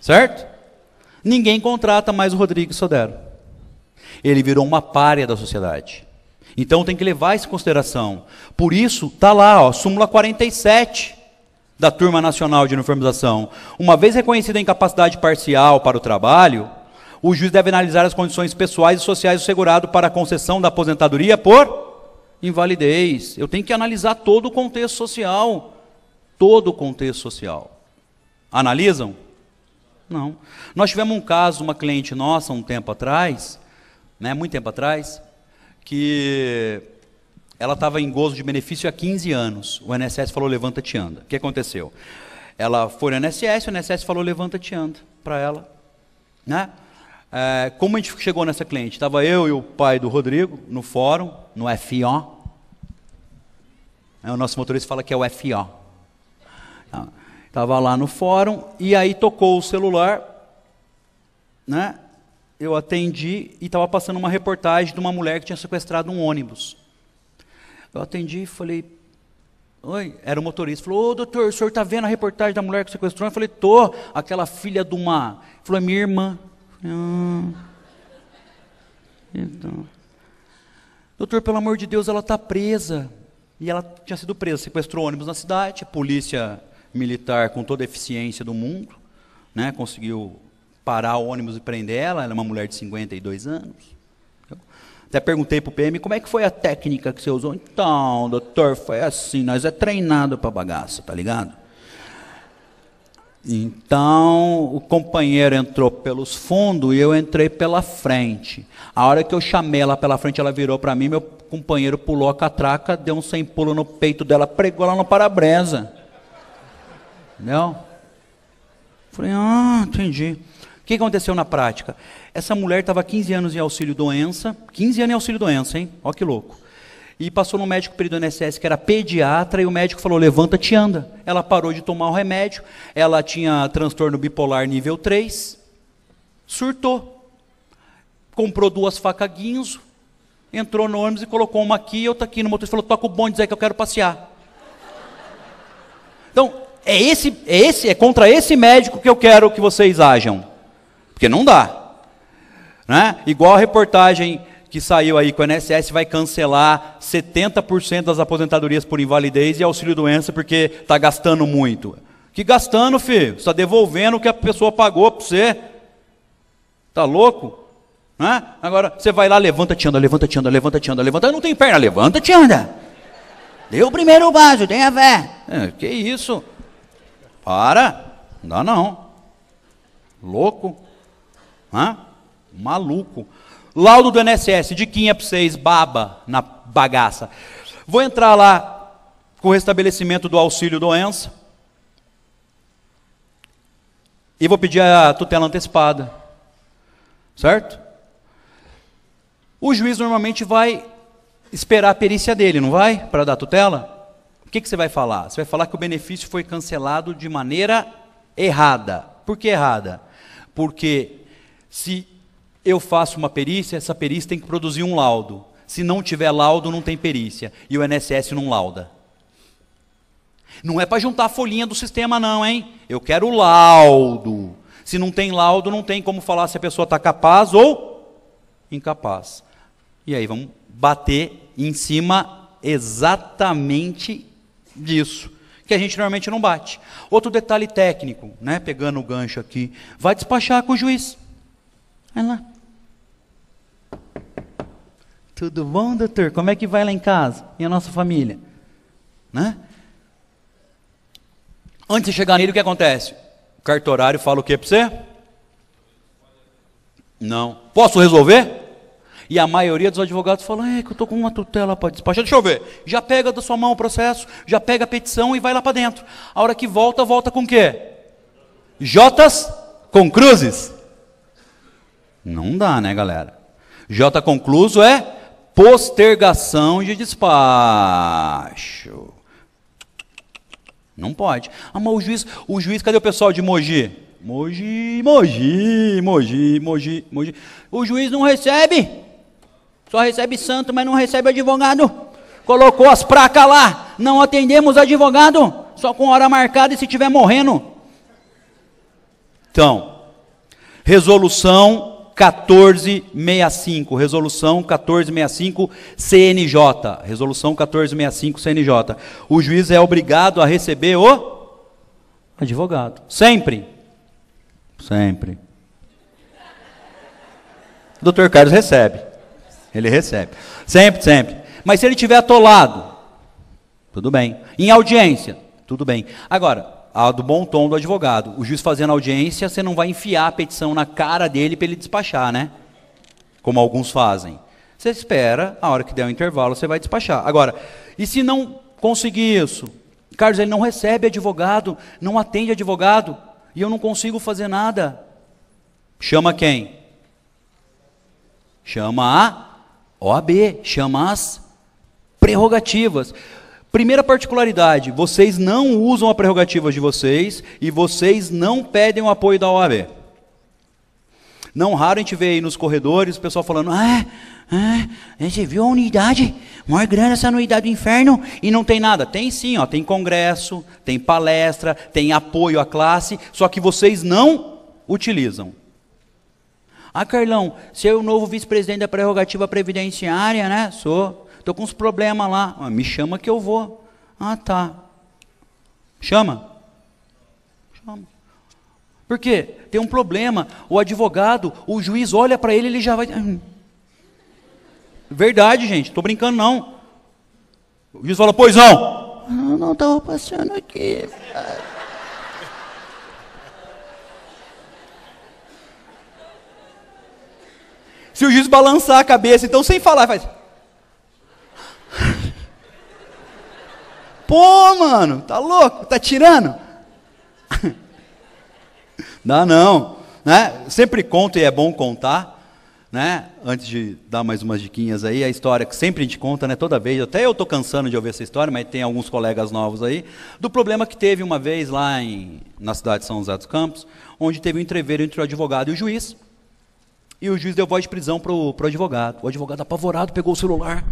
A: Certo? Ninguém contrata mais o Rodrigo Sodero. Ele virou uma párea da sociedade. Então tem que levar isso em consideração. Por isso, está lá, ó, súmula 47 da Turma Nacional de Uniformização. Uma vez reconhecida a incapacidade parcial para o trabalho, o juiz deve analisar as condições pessoais e sociais do segurado para a concessão da aposentadoria por invalidez. Eu tenho que analisar todo o contexto social. Todo o contexto social. Analisam? Não. Nós tivemos um caso, uma cliente nossa, um tempo atrás, né, muito tempo atrás, que ela estava em gozo de benefício há 15 anos. O NSS falou, levanta-te anda. O que aconteceu? Ela foi no NSS, o NSS falou, levanta-te anda para ela. Né? É, como a gente chegou nessa cliente? Estava eu e o pai do Rodrigo no fórum, no FO. É, o nosso motorista fala que é o FO. Não. Tá. Estava lá no fórum e aí tocou o celular, né? Eu atendi e estava passando uma reportagem de uma mulher que tinha sequestrado um ônibus. Eu atendi e falei, Oi, era o motorista. Falou, ô doutor, o senhor está vendo a reportagem da mulher que sequestrou? Eu falei, tô, aquela filha de uma. Ele falou, é minha irmã. Falei, ah, então. Doutor, pelo amor de Deus, ela está presa. E ela tinha sido presa, sequestrou ônibus na cidade, a polícia militar com toda a eficiência do mundo, né? conseguiu parar o ônibus e prender ela, ela é uma mulher de 52 anos. Até perguntei para o PM, como é que foi a técnica que você usou? Então, doutor, foi assim, nós é treinado para bagaça, tá ligado? Então, o companheiro entrou pelos fundos e eu entrei pela frente. A hora que eu chamei ela pela frente, ela virou para mim, meu companheiro pulou a catraca, deu um sem pulo no peito dela, pregou ela no para não? Falei, ah, entendi. O que aconteceu na prática? Essa mulher estava 15 anos em auxílio doença, 15 anos em auxílio doença, hein? Ó que louco. E passou no médico período NSS, que era pediatra, e o médico falou: levanta-te anda. Ela parou de tomar o remédio, ela tinha transtorno bipolar nível 3, surtou. Comprou duas facas guinzo, entrou no ônibus e colocou uma aqui e outra aqui no motorista. Falou: toca o bonde, Zé, que eu quero passear. Então, é esse, é esse, é contra esse médico que eu quero que vocês ajam. Porque não dá. Né? Igual a reportagem que saiu aí que o INSS vai cancelar 70% das aposentadorias por invalidez e auxílio doença porque está gastando muito. Que gastando, filho? Está devolvendo o que a pessoa pagou para você. Tá louco? Né? Agora você vai lá, levanta, te anda, levanta, te anda, levanta, te anda, levanta. Não tem perna, levanta, te anda. Deu o primeiro tem tenha fé. É, que isso? Para, não dá não. Louco, Hã? maluco. Laudo do NSS, de quinha para vocês, baba na bagaça. Vou entrar lá com o restabelecimento do auxílio doença. E vou pedir a tutela antecipada. Certo? O juiz normalmente vai esperar a perícia dele, não vai? Para dar tutela? O que, que você vai falar? Você vai falar que o benefício foi cancelado de maneira errada. Por que errada? Porque se eu faço uma perícia, essa perícia tem que produzir um laudo. Se não tiver laudo, não tem perícia. E o INSS não lauda. Não é para juntar a folhinha do sistema, não, hein? Eu quero o laudo. Se não tem laudo, não tem como falar se a pessoa está capaz ou incapaz. E aí vamos bater em cima exatamente disso, que a gente normalmente não bate. Outro detalhe técnico, né, pegando o gancho aqui, vai despachar com o juiz. Vai lá. Tudo bom, doutor? Como é que vai lá em casa? E a nossa família? Né? Antes de chegar nele, o que acontece? O cartorário fala o que para você? Não. Posso resolver? E a maioria dos advogados fala: é que eu estou com uma tutela para despachar, deixa eu ver. Já pega da sua mão o processo, já pega a petição e vai lá para dentro. A hora que volta, volta com o quê? Jotas com cruzes. Não dá, né, galera? J concluso é postergação de despacho. Não pode. Ah, mas o juiz, o juiz, cadê o pessoal de Mogi? Mogi, Mogi, Mogi, Mogi, Mogi. O juiz não recebe. Só recebe santo, mas não recebe advogado. Colocou as placas lá, não atendemos advogado, só com hora marcada e se tiver morrendo. Então, resolução 1465, resolução 1465 CNJ, resolução 1465 CNJ. O juiz é obrigado a receber o advogado. Sempre. Sempre. O doutor Carlos recebe. Ele recebe. Sempre, sempre. Mas se ele tiver atolado, tudo bem. Em audiência, tudo bem. Agora, a do bom tom do advogado. O juiz fazendo audiência, você não vai enfiar a petição na cara dele para ele despachar, né? Como alguns fazem. Você espera, a hora que der o um intervalo, você vai despachar. Agora, e se não conseguir isso? Carlos, ele não recebe advogado, não atende advogado, e eu não consigo fazer nada. Chama quem? Chama a OAB chama as prerrogativas. Primeira particularidade, vocês não usam a prerrogativa de vocês e vocês não pedem o apoio da OAB. Não raro a gente vê aí nos corredores o pessoal falando, ah, a ah, gente eh, viu a unidade, maior grande essa unidade do inferno, e não tem nada. Tem sim, ó, tem congresso, tem palestra, tem apoio à classe, só que vocês não utilizam. Ah, Carlão, você é o novo vice-presidente da prerrogativa previdenciária, né? Sou. Estou com uns problemas lá. Ah, me chama que eu vou. Ah, tá. Chama. Chama. Por quê? Tem um problema. O advogado, o juiz olha para ele, ele já vai. Hum. Verdade, gente. Estou brincando, não. O juiz fala, pois não. Não, não estava passando aqui. Se o juiz balançar a cabeça, então sem falar, faz. Pô, mano, tá louco? Tá tirando? Dá não. Né? Sempre conto e é bom contar. Né? Antes de dar mais umas diquinhas aí, a história que sempre a gente conta, né? Toda vez, até eu tô cansando de ouvir essa história, mas tem alguns colegas novos aí, do problema que teve uma vez lá em, na cidade de São José dos Campos, onde teve um entreveiro entre o advogado e o juiz. E o juiz deu voz de prisão para o advogado. O advogado, apavorado, pegou o celular.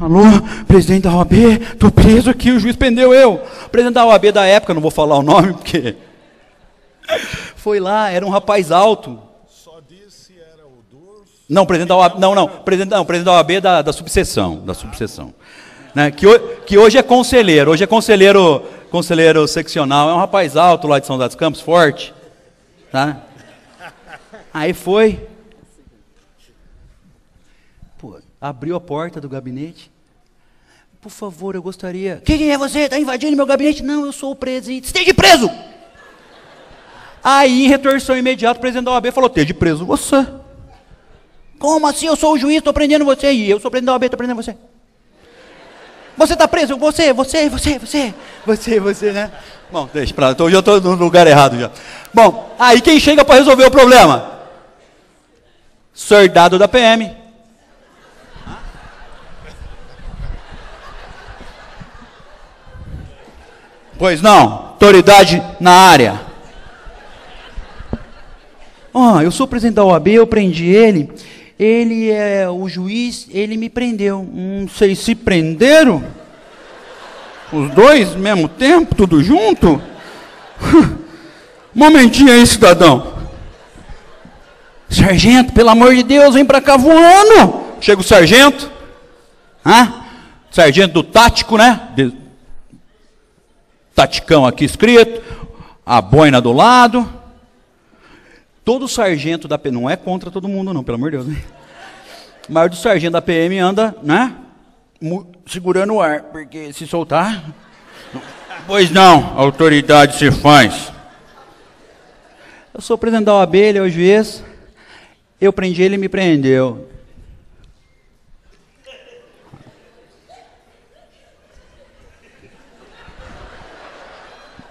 A: Alô, presidente da OAB, tô preso aqui, o juiz pendeu eu. O presidente da OAB da época, não vou falar o nome, porque. [LAUGHS] Foi lá, era um rapaz alto. Só disse era o Durf. Não, presidente da OAB, não, não. Presidente, não, presidente da OAB da, da subseção. Da subseção. Né, que, que hoje é conselheiro, hoje é conselheiro, conselheiro seccional, é um rapaz alto lá de São das Campos, forte. Tá? Aí foi. Pô, abriu a porta do gabinete. Por favor, eu gostaria. Quem é você? Está invadindo meu gabinete? Não, eu sou o presidente. Esteja preso! Aí, em retorção imediata, o presidente da OAB falou: Esteja preso você. Como assim? Eu sou o juiz, estou prendendo você. E eu sou o presidente da OAB, estou prendendo você. Você está preso, você, você, você, você, você, você, né? Bom, deixa pra lá. Hoje então, eu estou no lugar errado já. Bom, aí quem chega para resolver o problema? Serdado da PM. Pois não, autoridade na área. Ó, oh, ah, eu sou presidente da OAB, eu prendi ele. Ele é o juiz, ele me prendeu. Não hum, sei se prenderam. Os dois, mesmo tempo, tudo junto. [LAUGHS] Momentinho aí, cidadão. Sargento, pelo amor de Deus, vem para cá voando. Chega o sargento, ah, sargento do tático, né? De, taticão aqui escrito, a boina do lado. Todo sargento da PM, não é contra todo mundo, não, pelo amor de Deus, né? Mas o sargento da PM anda, né? Segurando o ar, porque se soltar. Pois não, autoridade se faz. Eu sou o presidente da OAB, ele é o juiz. Eu prendi, ele me prendeu.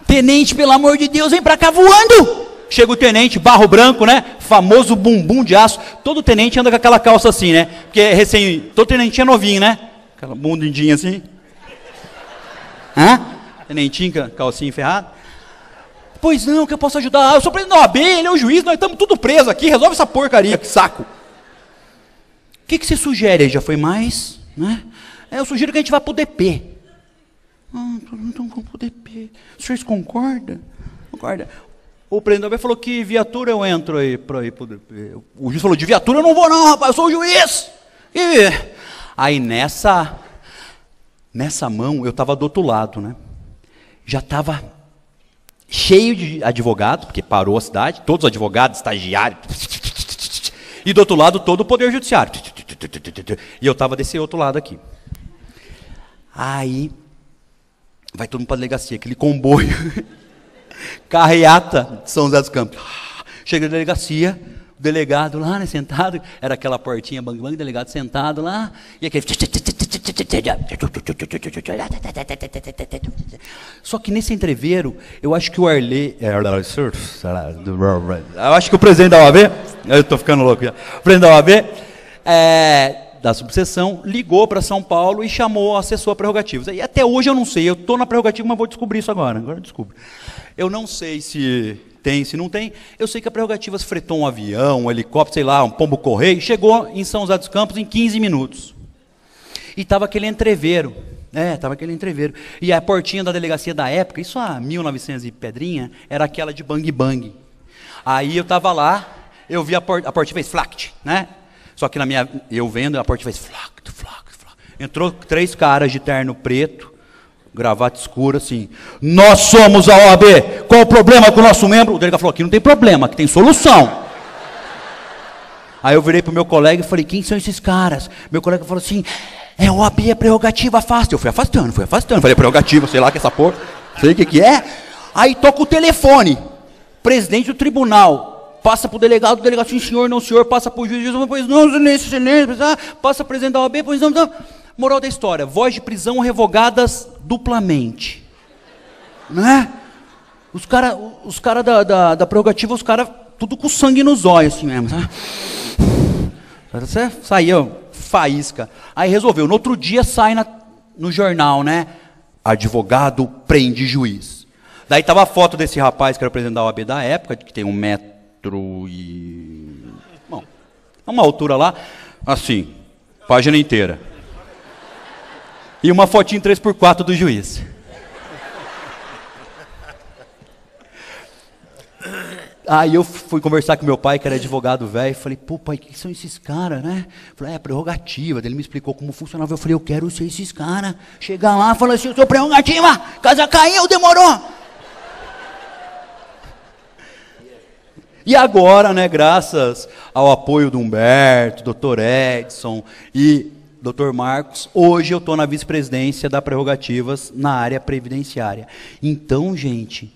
A: Tenente, pelo amor de Deus, vem pra cá voando! Chega o tenente, barro branco, né? Famoso bumbum de aço. Todo tenente anda com aquela calça assim, né? Porque é recém. Todo tenente é novinho, né? Aquela bundinha assim. Hã? Tenentinho, calcinha ferrada. Pois não, que eu posso ajudar. Ah, eu sou preso na OAB, ele é o juiz, nós estamos tudo preso aqui, resolve essa porcaria, é, que saco. O que, que você sugere? Já foi mais? Né? Eu sugiro que a gente vá para o DP. Ah, então vamos para o DP. Os senhores concordam? Concorda. O presidente da OAB falou que viatura eu entro aí para ir para o DP. O juiz falou, de viatura eu não vou não, rapaz, eu sou o juiz. E aí nessa, nessa mão eu estava do outro lado, né? Já estava cheio de advogado, porque parou a cidade, todos os advogados, estagiários, e do outro lado todo o poder judiciário. E eu estava desse outro lado aqui. Aí vai todo mundo para a delegacia, aquele comboio, [LAUGHS] carreata de São José dos Campos. Chega na delegacia, o delegado lá, né, sentado, era aquela portinha bang bang, delegado sentado lá, e aquele só que nesse entreveiro, eu acho que o Arley. É, eu acho que o presidente da OAB. Eu estou ficando louco já. O presidente da OAB. É, da subseção, ligou para São Paulo e chamou o assessor prerrogativas. E até hoje eu não sei, eu estou na prerrogativa, mas vou descobrir isso agora. Agora eu descubro. Eu não sei se tem, se não tem. Eu sei que a prerrogativa fretou um avião, um helicóptero, sei lá, um pombo-correio, chegou em São José dos Campos em 15 minutos. E estava aquele entreveiro. É, né, estava aquele entreveiro. E a portinha da delegacia da época, isso a 1900 e pedrinha, era aquela de bang bang. Aí eu estava lá, eu vi a, por, a portinha fez flact, né? Só que na minha, eu vendo, a portinha fez flact, flact, flact. Entrou três caras de terno preto, gravata escura, assim. Nós somos a OAB, qual o problema com o nosso membro? O delegado falou, aqui não tem problema, aqui tem solução. Aí eu virei para o meu colega e falei, quem são esses caras? Meu colega falou assim... É AB é prerrogativa, afasta. Eu fui afastando, fui afastando. Falei, é prerrogativa, sei lá que essa porra, sei o que, que é. Aí toca o telefone. Presidente do tribunal. Passa pro delegado, o delegado, sim senhor, não senhor, passa pro juiz, pois não, silêncio, silêncio, passa pro presidente da OAB, pois não, não. Moral da história, voz de prisão revogadas duplamente. Né? Os caras os cara da, da, da prerrogativa, os caras tudo com sangue nos olhos, assim mesmo. Tá? Você faísca. Aí resolveu. No outro dia sai na, no jornal, né? Advogado prende juiz. Daí tava a foto desse rapaz que era o presidente da OAB da época, que tem um metro e. Bom, é uma altura lá, assim, página inteira. E uma fotinha 3x4 do juiz. Aí eu fui conversar com meu pai, que era advogado velho, e falei, pô, pai, o que são esses caras, né? Falei, é prerrogativa. Ele me explicou como funcionava. Eu falei, eu quero ser esses caras. Chegar lá, falar assim, eu sou prerrogativa, casa caiu, demorou. E agora, né, graças ao apoio do Humberto, doutor Edson e doutor Marcos, hoje eu estou na vice-presidência da Prerrogativas na área previdenciária. Então, gente,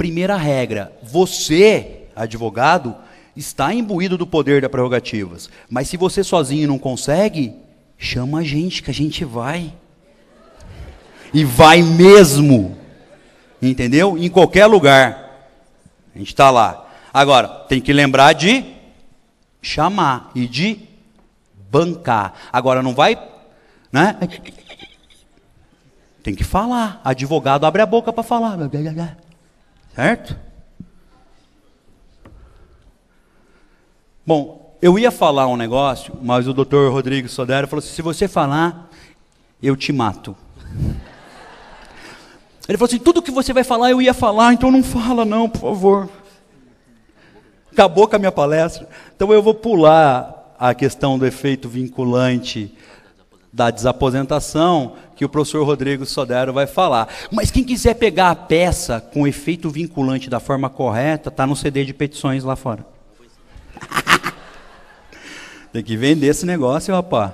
A: Primeira regra: você, advogado, está imbuído do poder das prerrogativas. Mas se você sozinho não consegue, chama a gente que a gente vai. E vai mesmo. Entendeu? Em qualquer lugar. A gente está lá. Agora, tem que lembrar de chamar e de bancar. Agora, não vai. Né? Tem que falar. Advogado abre a boca para falar. Certo? Bom, eu ia falar um negócio, mas o doutor Rodrigo Sodero falou assim: se você falar, eu te mato. [LAUGHS] Ele falou assim: tudo que você vai falar, eu ia falar, então não fala, não, por favor. Acabou com a minha palestra. Então eu vou pular a questão do efeito vinculante da desaposentação, que o professor Rodrigo Sodero vai falar. Mas quem quiser pegar a peça com efeito vinculante da forma correta, está no CD de petições lá fora. [LAUGHS] Tem que vender esse negócio, rapaz.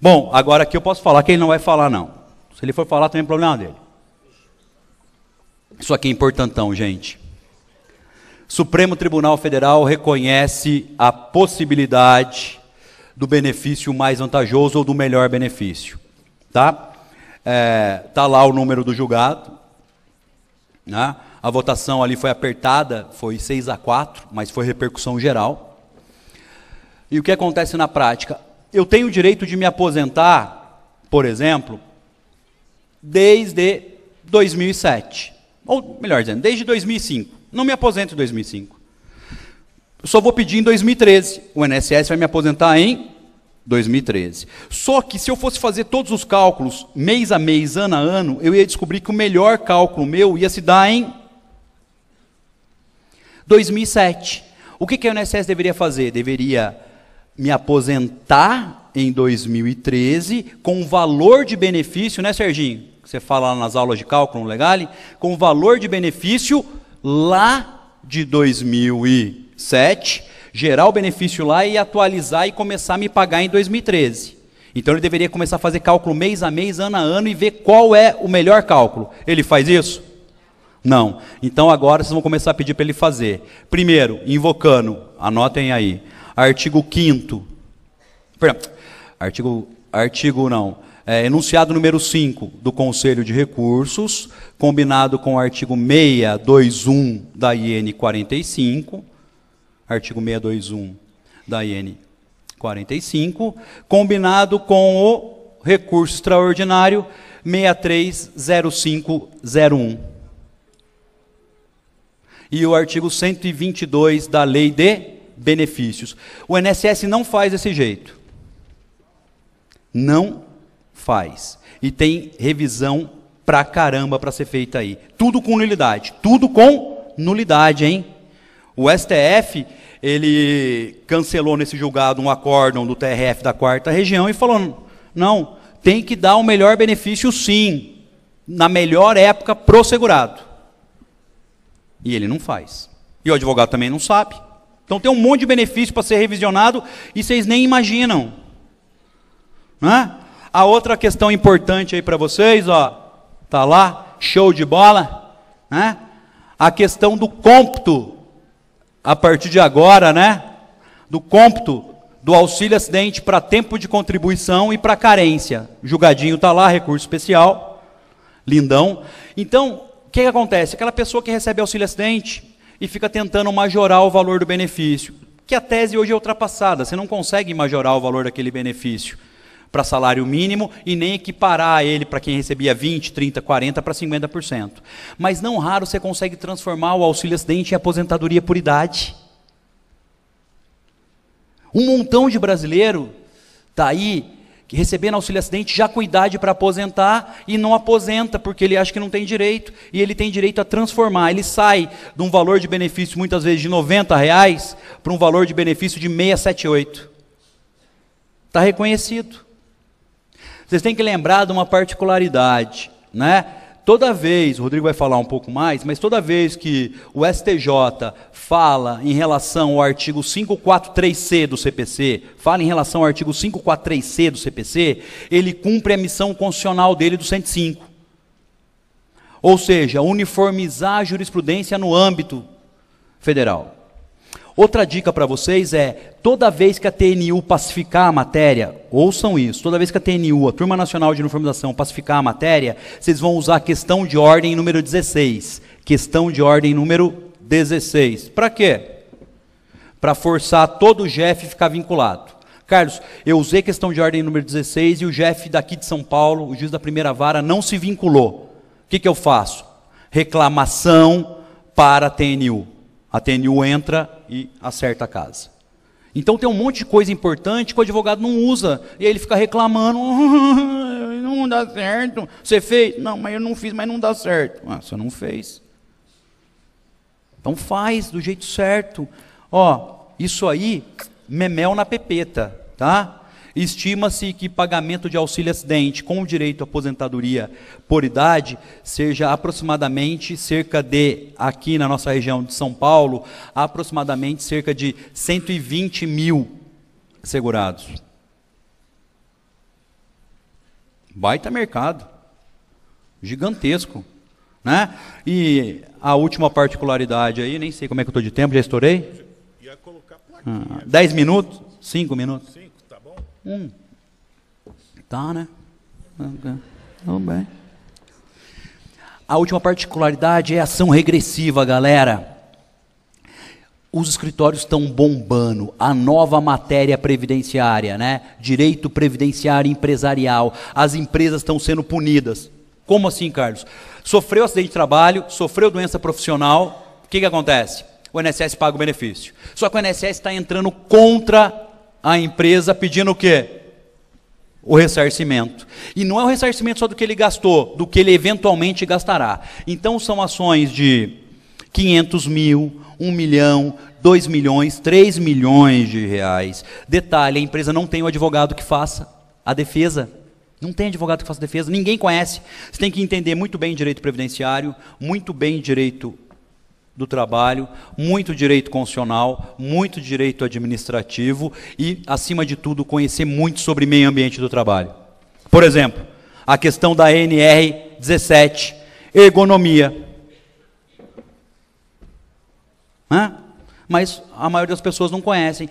A: Bom, agora aqui eu posso falar que ele não vai falar, não. Se ele for falar, também é problema dele. Isso aqui é importantão, gente. Supremo Tribunal Federal reconhece a possibilidade do benefício mais vantajoso ou do melhor benefício. Tá? É, tá lá o número do julgado. Né? A votação ali foi apertada, foi 6 a 4, mas foi repercussão geral. E o que acontece na prática? Eu tenho o direito de me aposentar, por exemplo, desde 2007. Ou melhor dizendo, desde 2005. Não me aposento em 2005. Só vou pedir em 2013. O INSS vai me aposentar em 2013. Só que se eu fosse fazer todos os cálculos mês a mês, ano a ano, eu ia descobrir que o melhor cálculo meu ia se dar em 2007. O que, que o INSS deveria fazer? Deveria me aposentar em 2013 com o valor de benefício, né, Serginho? Você fala lá nas aulas de cálculo legal, com o valor de benefício lá de 2013. 7, gerar o benefício lá e atualizar e começar a me pagar em 2013. Então ele deveria começar a fazer cálculo mês a mês, ano a ano e ver qual é o melhor cálculo. Ele faz isso? Não. Então agora vocês vão começar a pedir para ele fazer. Primeiro, invocando, anotem aí, artigo 5 artigo, artigo não, é, enunciado número 5 do Conselho de Recursos, combinado com o artigo 621 da IN 45, artigo 621 da IN 45, combinado com o recurso extraordinário 630501. E o artigo 122 da Lei de Benefícios. O INSS não faz desse jeito. Não faz. E tem revisão pra caramba para ser feita aí. Tudo com nulidade. Tudo com nulidade, hein? O STF ele cancelou nesse julgado um acórdão do TRF da quarta região e falou: não, tem que dar o melhor benefício sim, na melhor época pro segurado. E ele não faz. E o advogado também não sabe. Então tem um monte de benefício para ser revisionado e vocês nem imaginam. Né? A outra questão importante aí para vocês, ó, tá lá, show de bola, né? A questão do cômputo a partir de agora, né? Do cômputo do auxílio acidente para tempo de contribuição e para carência. julgadinho está lá, recurso especial, lindão. Então, o que, que acontece? Aquela pessoa que recebe auxílio acidente e fica tentando majorar o valor do benefício, que a tese hoje é ultrapassada, você não consegue majorar o valor daquele benefício para salário mínimo e nem equiparar ele para quem recebia 20, 30, 40 para 50%. Mas não raro você consegue transformar o auxílio acidente em aposentadoria por idade. Um montão de brasileiro está aí recebendo auxílio acidente já com idade para aposentar e não aposenta porque ele acha que não tem direito e ele tem direito a transformar. Ele sai de um valor de benefício muitas vezes de 90 reais para um valor de benefício de 678. Está reconhecido. Vocês têm que lembrar de uma particularidade, né? Toda vez, o Rodrigo vai falar um pouco mais, mas toda vez que o STJ fala em relação ao artigo 543C do CPC, fala em relação ao artigo 543C do CPC, ele cumpre a missão constitucional dele do 105. Ou seja, uniformizar a jurisprudência no âmbito federal. Outra dica para vocês é, toda vez que a TNU pacificar a matéria, ouçam isso, toda vez que a TNU, a Turma Nacional de Uniformização, pacificar a matéria, vocês vão usar a questão de ordem número 16. Questão de ordem número 16. Para quê? Para forçar todo o GEF ficar vinculado. Carlos, eu usei questão de ordem número 16 e o GEF daqui de São Paulo, o juiz da primeira vara, não se vinculou. O que, que eu faço? Reclamação para a TNU. A TNU entra e acerta a casa. Então tem um monte de coisa importante que o advogado não usa. E aí ele fica reclamando. [LAUGHS] não dá certo. Você fez? Não, mas eu não fiz, mas não dá certo. Ah, você não fez. Então faz do jeito certo. Ó, isso aí, memel na pepeta, tá? Estima-se que pagamento de auxílio acidente com direito à aposentadoria por idade seja aproximadamente cerca de, aqui na nossa região de São Paulo, aproximadamente cerca de 120 mil segurados. Baita mercado. Gigantesco. Né? E a última particularidade aí, nem sei como é que eu estou de tempo, já estourei? Ia colocar plaquinha. Ah, minutos? 5 minutos? Sim um Tá, né? Tudo bem. A última particularidade é ação regressiva, galera. Os escritórios estão bombando. A nova matéria previdenciária, né? Direito previdenciário empresarial. As empresas estão sendo punidas. Como assim, Carlos? Sofreu acidente de trabalho, sofreu doença profissional, o que, que acontece? O INSS paga o benefício. Só que o INSS está entrando contra a empresa pedindo o quê? O ressarcimento. E não é o ressarcimento só do que ele gastou, do que ele eventualmente gastará. Então são ações de 500 mil, 1 milhão, 2 milhões, 3 milhões de reais. Detalhe: a empresa não tem o advogado que faça a defesa. Não tem advogado que faça defesa, ninguém conhece. Você tem que entender muito bem direito previdenciário, muito bem direito do trabalho, muito direito constitucional, muito direito administrativo e, acima de tudo, conhecer muito sobre meio ambiente do trabalho. Por exemplo, a questão da NR 17, ergonomia. Hã? Mas a maioria das pessoas não conhecem.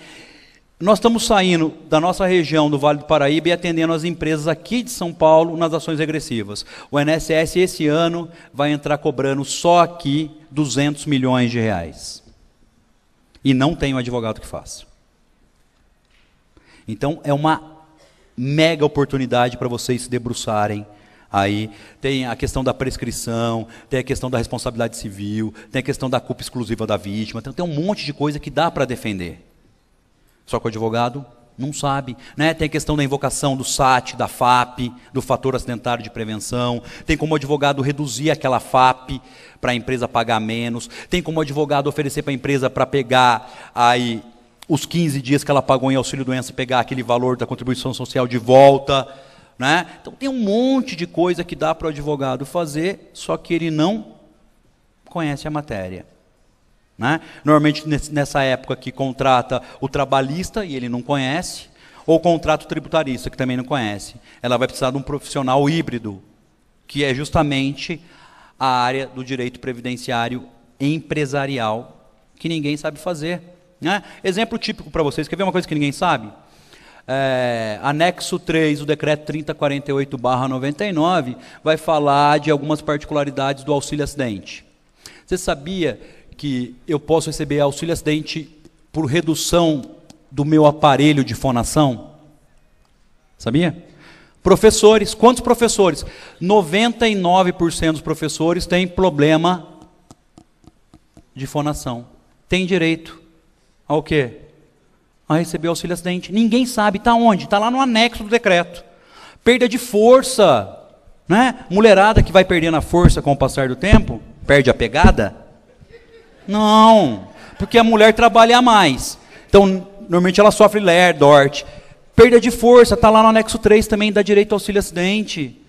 A: Nós estamos saindo da nossa região do Vale do Paraíba e atendendo as empresas aqui de São Paulo nas ações regressivas. O INSS esse ano vai entrar cobrando só aqui 200 milhões de reais. E não tem um advogado que faça. Então é uma mega oportunidade para vocês se debruçarem aí. Tem a questão da prescrição, tem a questão da responsabilidade civil, tem a questão da culpa exclusiva da vítima. Então, tem um monte de coisa que dá para defender. Só que o advogado não sabe. Né? Tem a questão da invocação do SAT, da FAP, do fator acidentário de prevenção. Tem como o advogado reduzir aquela FAP para a empresa pagar menos. Tem como o advogado oferecer para a empresa para pegar aí os 15 dias que ela pagou em auxílio doença pegar aquele valor da contribuição social de volta. Né? Então tem um monte de coisa que dá para o advogado fazer, só que ele não conhece a matéria. Né? Normalmente nessa época que contrata o trabalhista e ele não conhece, ou contrata o tributarista que também não conhece. Ela vai precisar de um profissional híbrido, que é justamente a área do direito previdenciário empresarial que ninguém sabe fazer. Né? Exemplo típico para vocês, quer ver uma coisa que ninguém sabe? É, anexo 3 do decreto 3048-99 vai falar de algumas particularidades do auxílio acidente. Você sabia que eu posso receber auxílio acidente por redução do meu aparelho de fonação? Sabia? Professores, quantos professores? 99% dos professores têm problema de fonação. Tem direito ao quê? A receber auxílio acidente. Ninguém sabe, está onde? Está lá no anexo do decreto. Perda de força. Né? Mulherada que vai perdendo a força com o passar do tempo, perde a pegada. Não, porque a mulher trabalha mais. Então, normalmente ela sofre LER, DORT. Perda de força, está lá no anexo 3 também, dá direito ao auxílio acidente.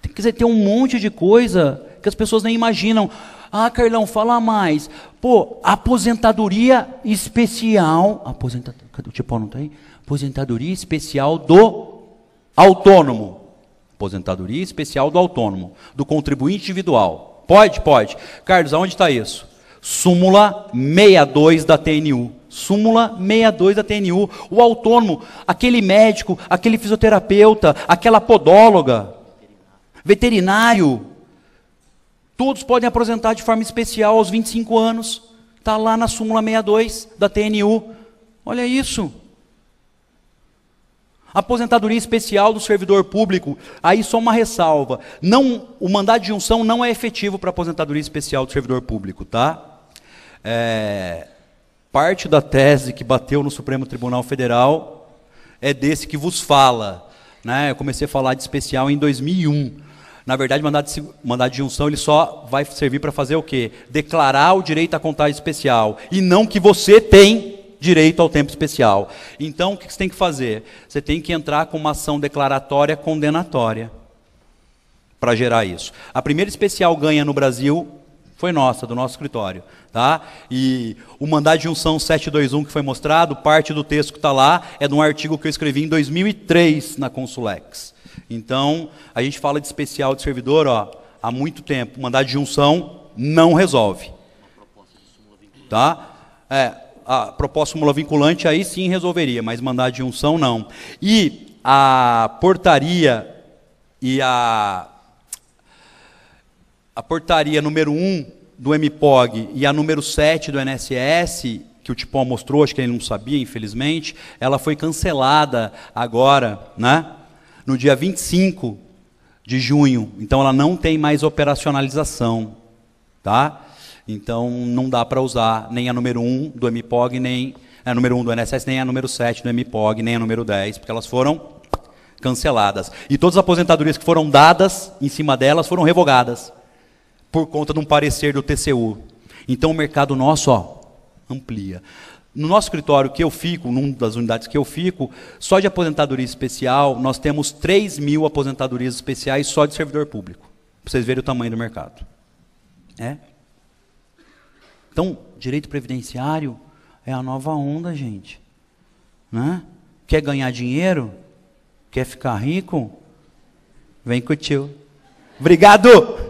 A: Tem, quer dizer, tem um monte de coisa que as pessoas nem imaginam. Ah, Carlão, fala mais. Pô, aposentadoria especial. Aposentadoria. O tipo não tem? Tá aposentadoria especial do autônomo. Aposentadoria especial do autônomo. Do contribuinte individual. Pode? Pode. Carlos, aonde está isso? Súmula 62 da TNU. Súmula 62 da TNU. O autônomo, aquele médico, aquele fisioterapeuta, aquela podóloga, veterinário, todos podem aposentar de forma especial aos 25 anos. Está lá na súmula 62 da TNU. Olha isso. Aposentadoria especial do servidor público. Aí só uma ressalva. Não, o mandado de junção não é efetivo para aposentadoria especial do servidor público, tá? É, parte da tese que bateu no Supremo Tribunal Federal é desse que vos fala. Né? Eu comecei a falar de especial em 2001. Na verdade, mandado de, de junção ele só vai servir para fazer o quê? Declarar o direito à contagem especial. E não que você tem direito ao tempo especial. Então, o que você tem que fazer? Você tem que entrar com uma ação declaratória condenatória para gerar isso. A primeira especial ganha no Brasil foi nossa, do nosso escritório. Tá? E o mandado de junção 721 que foi mostrado, parte do texto que está lá é de um artigo que eu escrevi em 2003 na Consulex. Então, a gente fala de especial de servidor ó, há muito tempo. mandado de junção não resolve. Tá? É, a proposta súmula vinculante aí sim resolveria, mas mandado de junção não. E a portaria e a a portaria número 1 do MPOG e a número 7 do NSS, que o Tipo mostrou, acho que ele não sabia, infelizmente, ela foi cancelada agora, né? no dia 25 de junho. Então ela não tem mais operacionalização. Tá? Então não dá para usar nem a número 1 do MPOG, nem a número 1 do NSS, nem a número 7 do MPOG, nem a número 10, porque elas foram canceladas. E todas as aposentadorias que foram dadas em cima delas foram revogadas por conta de um parecer do TCU. Então o mercado nosso ó, amplia. No nosso escritório que eu fico, numa das unidades que eu fico, só de aposentadoria especial, nós temos 3 mil aposentadorias especiais só de servidor público. Para vocês verem o tamanho do mercado. É? Então, direito previdenciário é a nova onda, gente. Né? Quer ganhar dinheiro? Quer ficar rico? Vem com o tio. Obrigado!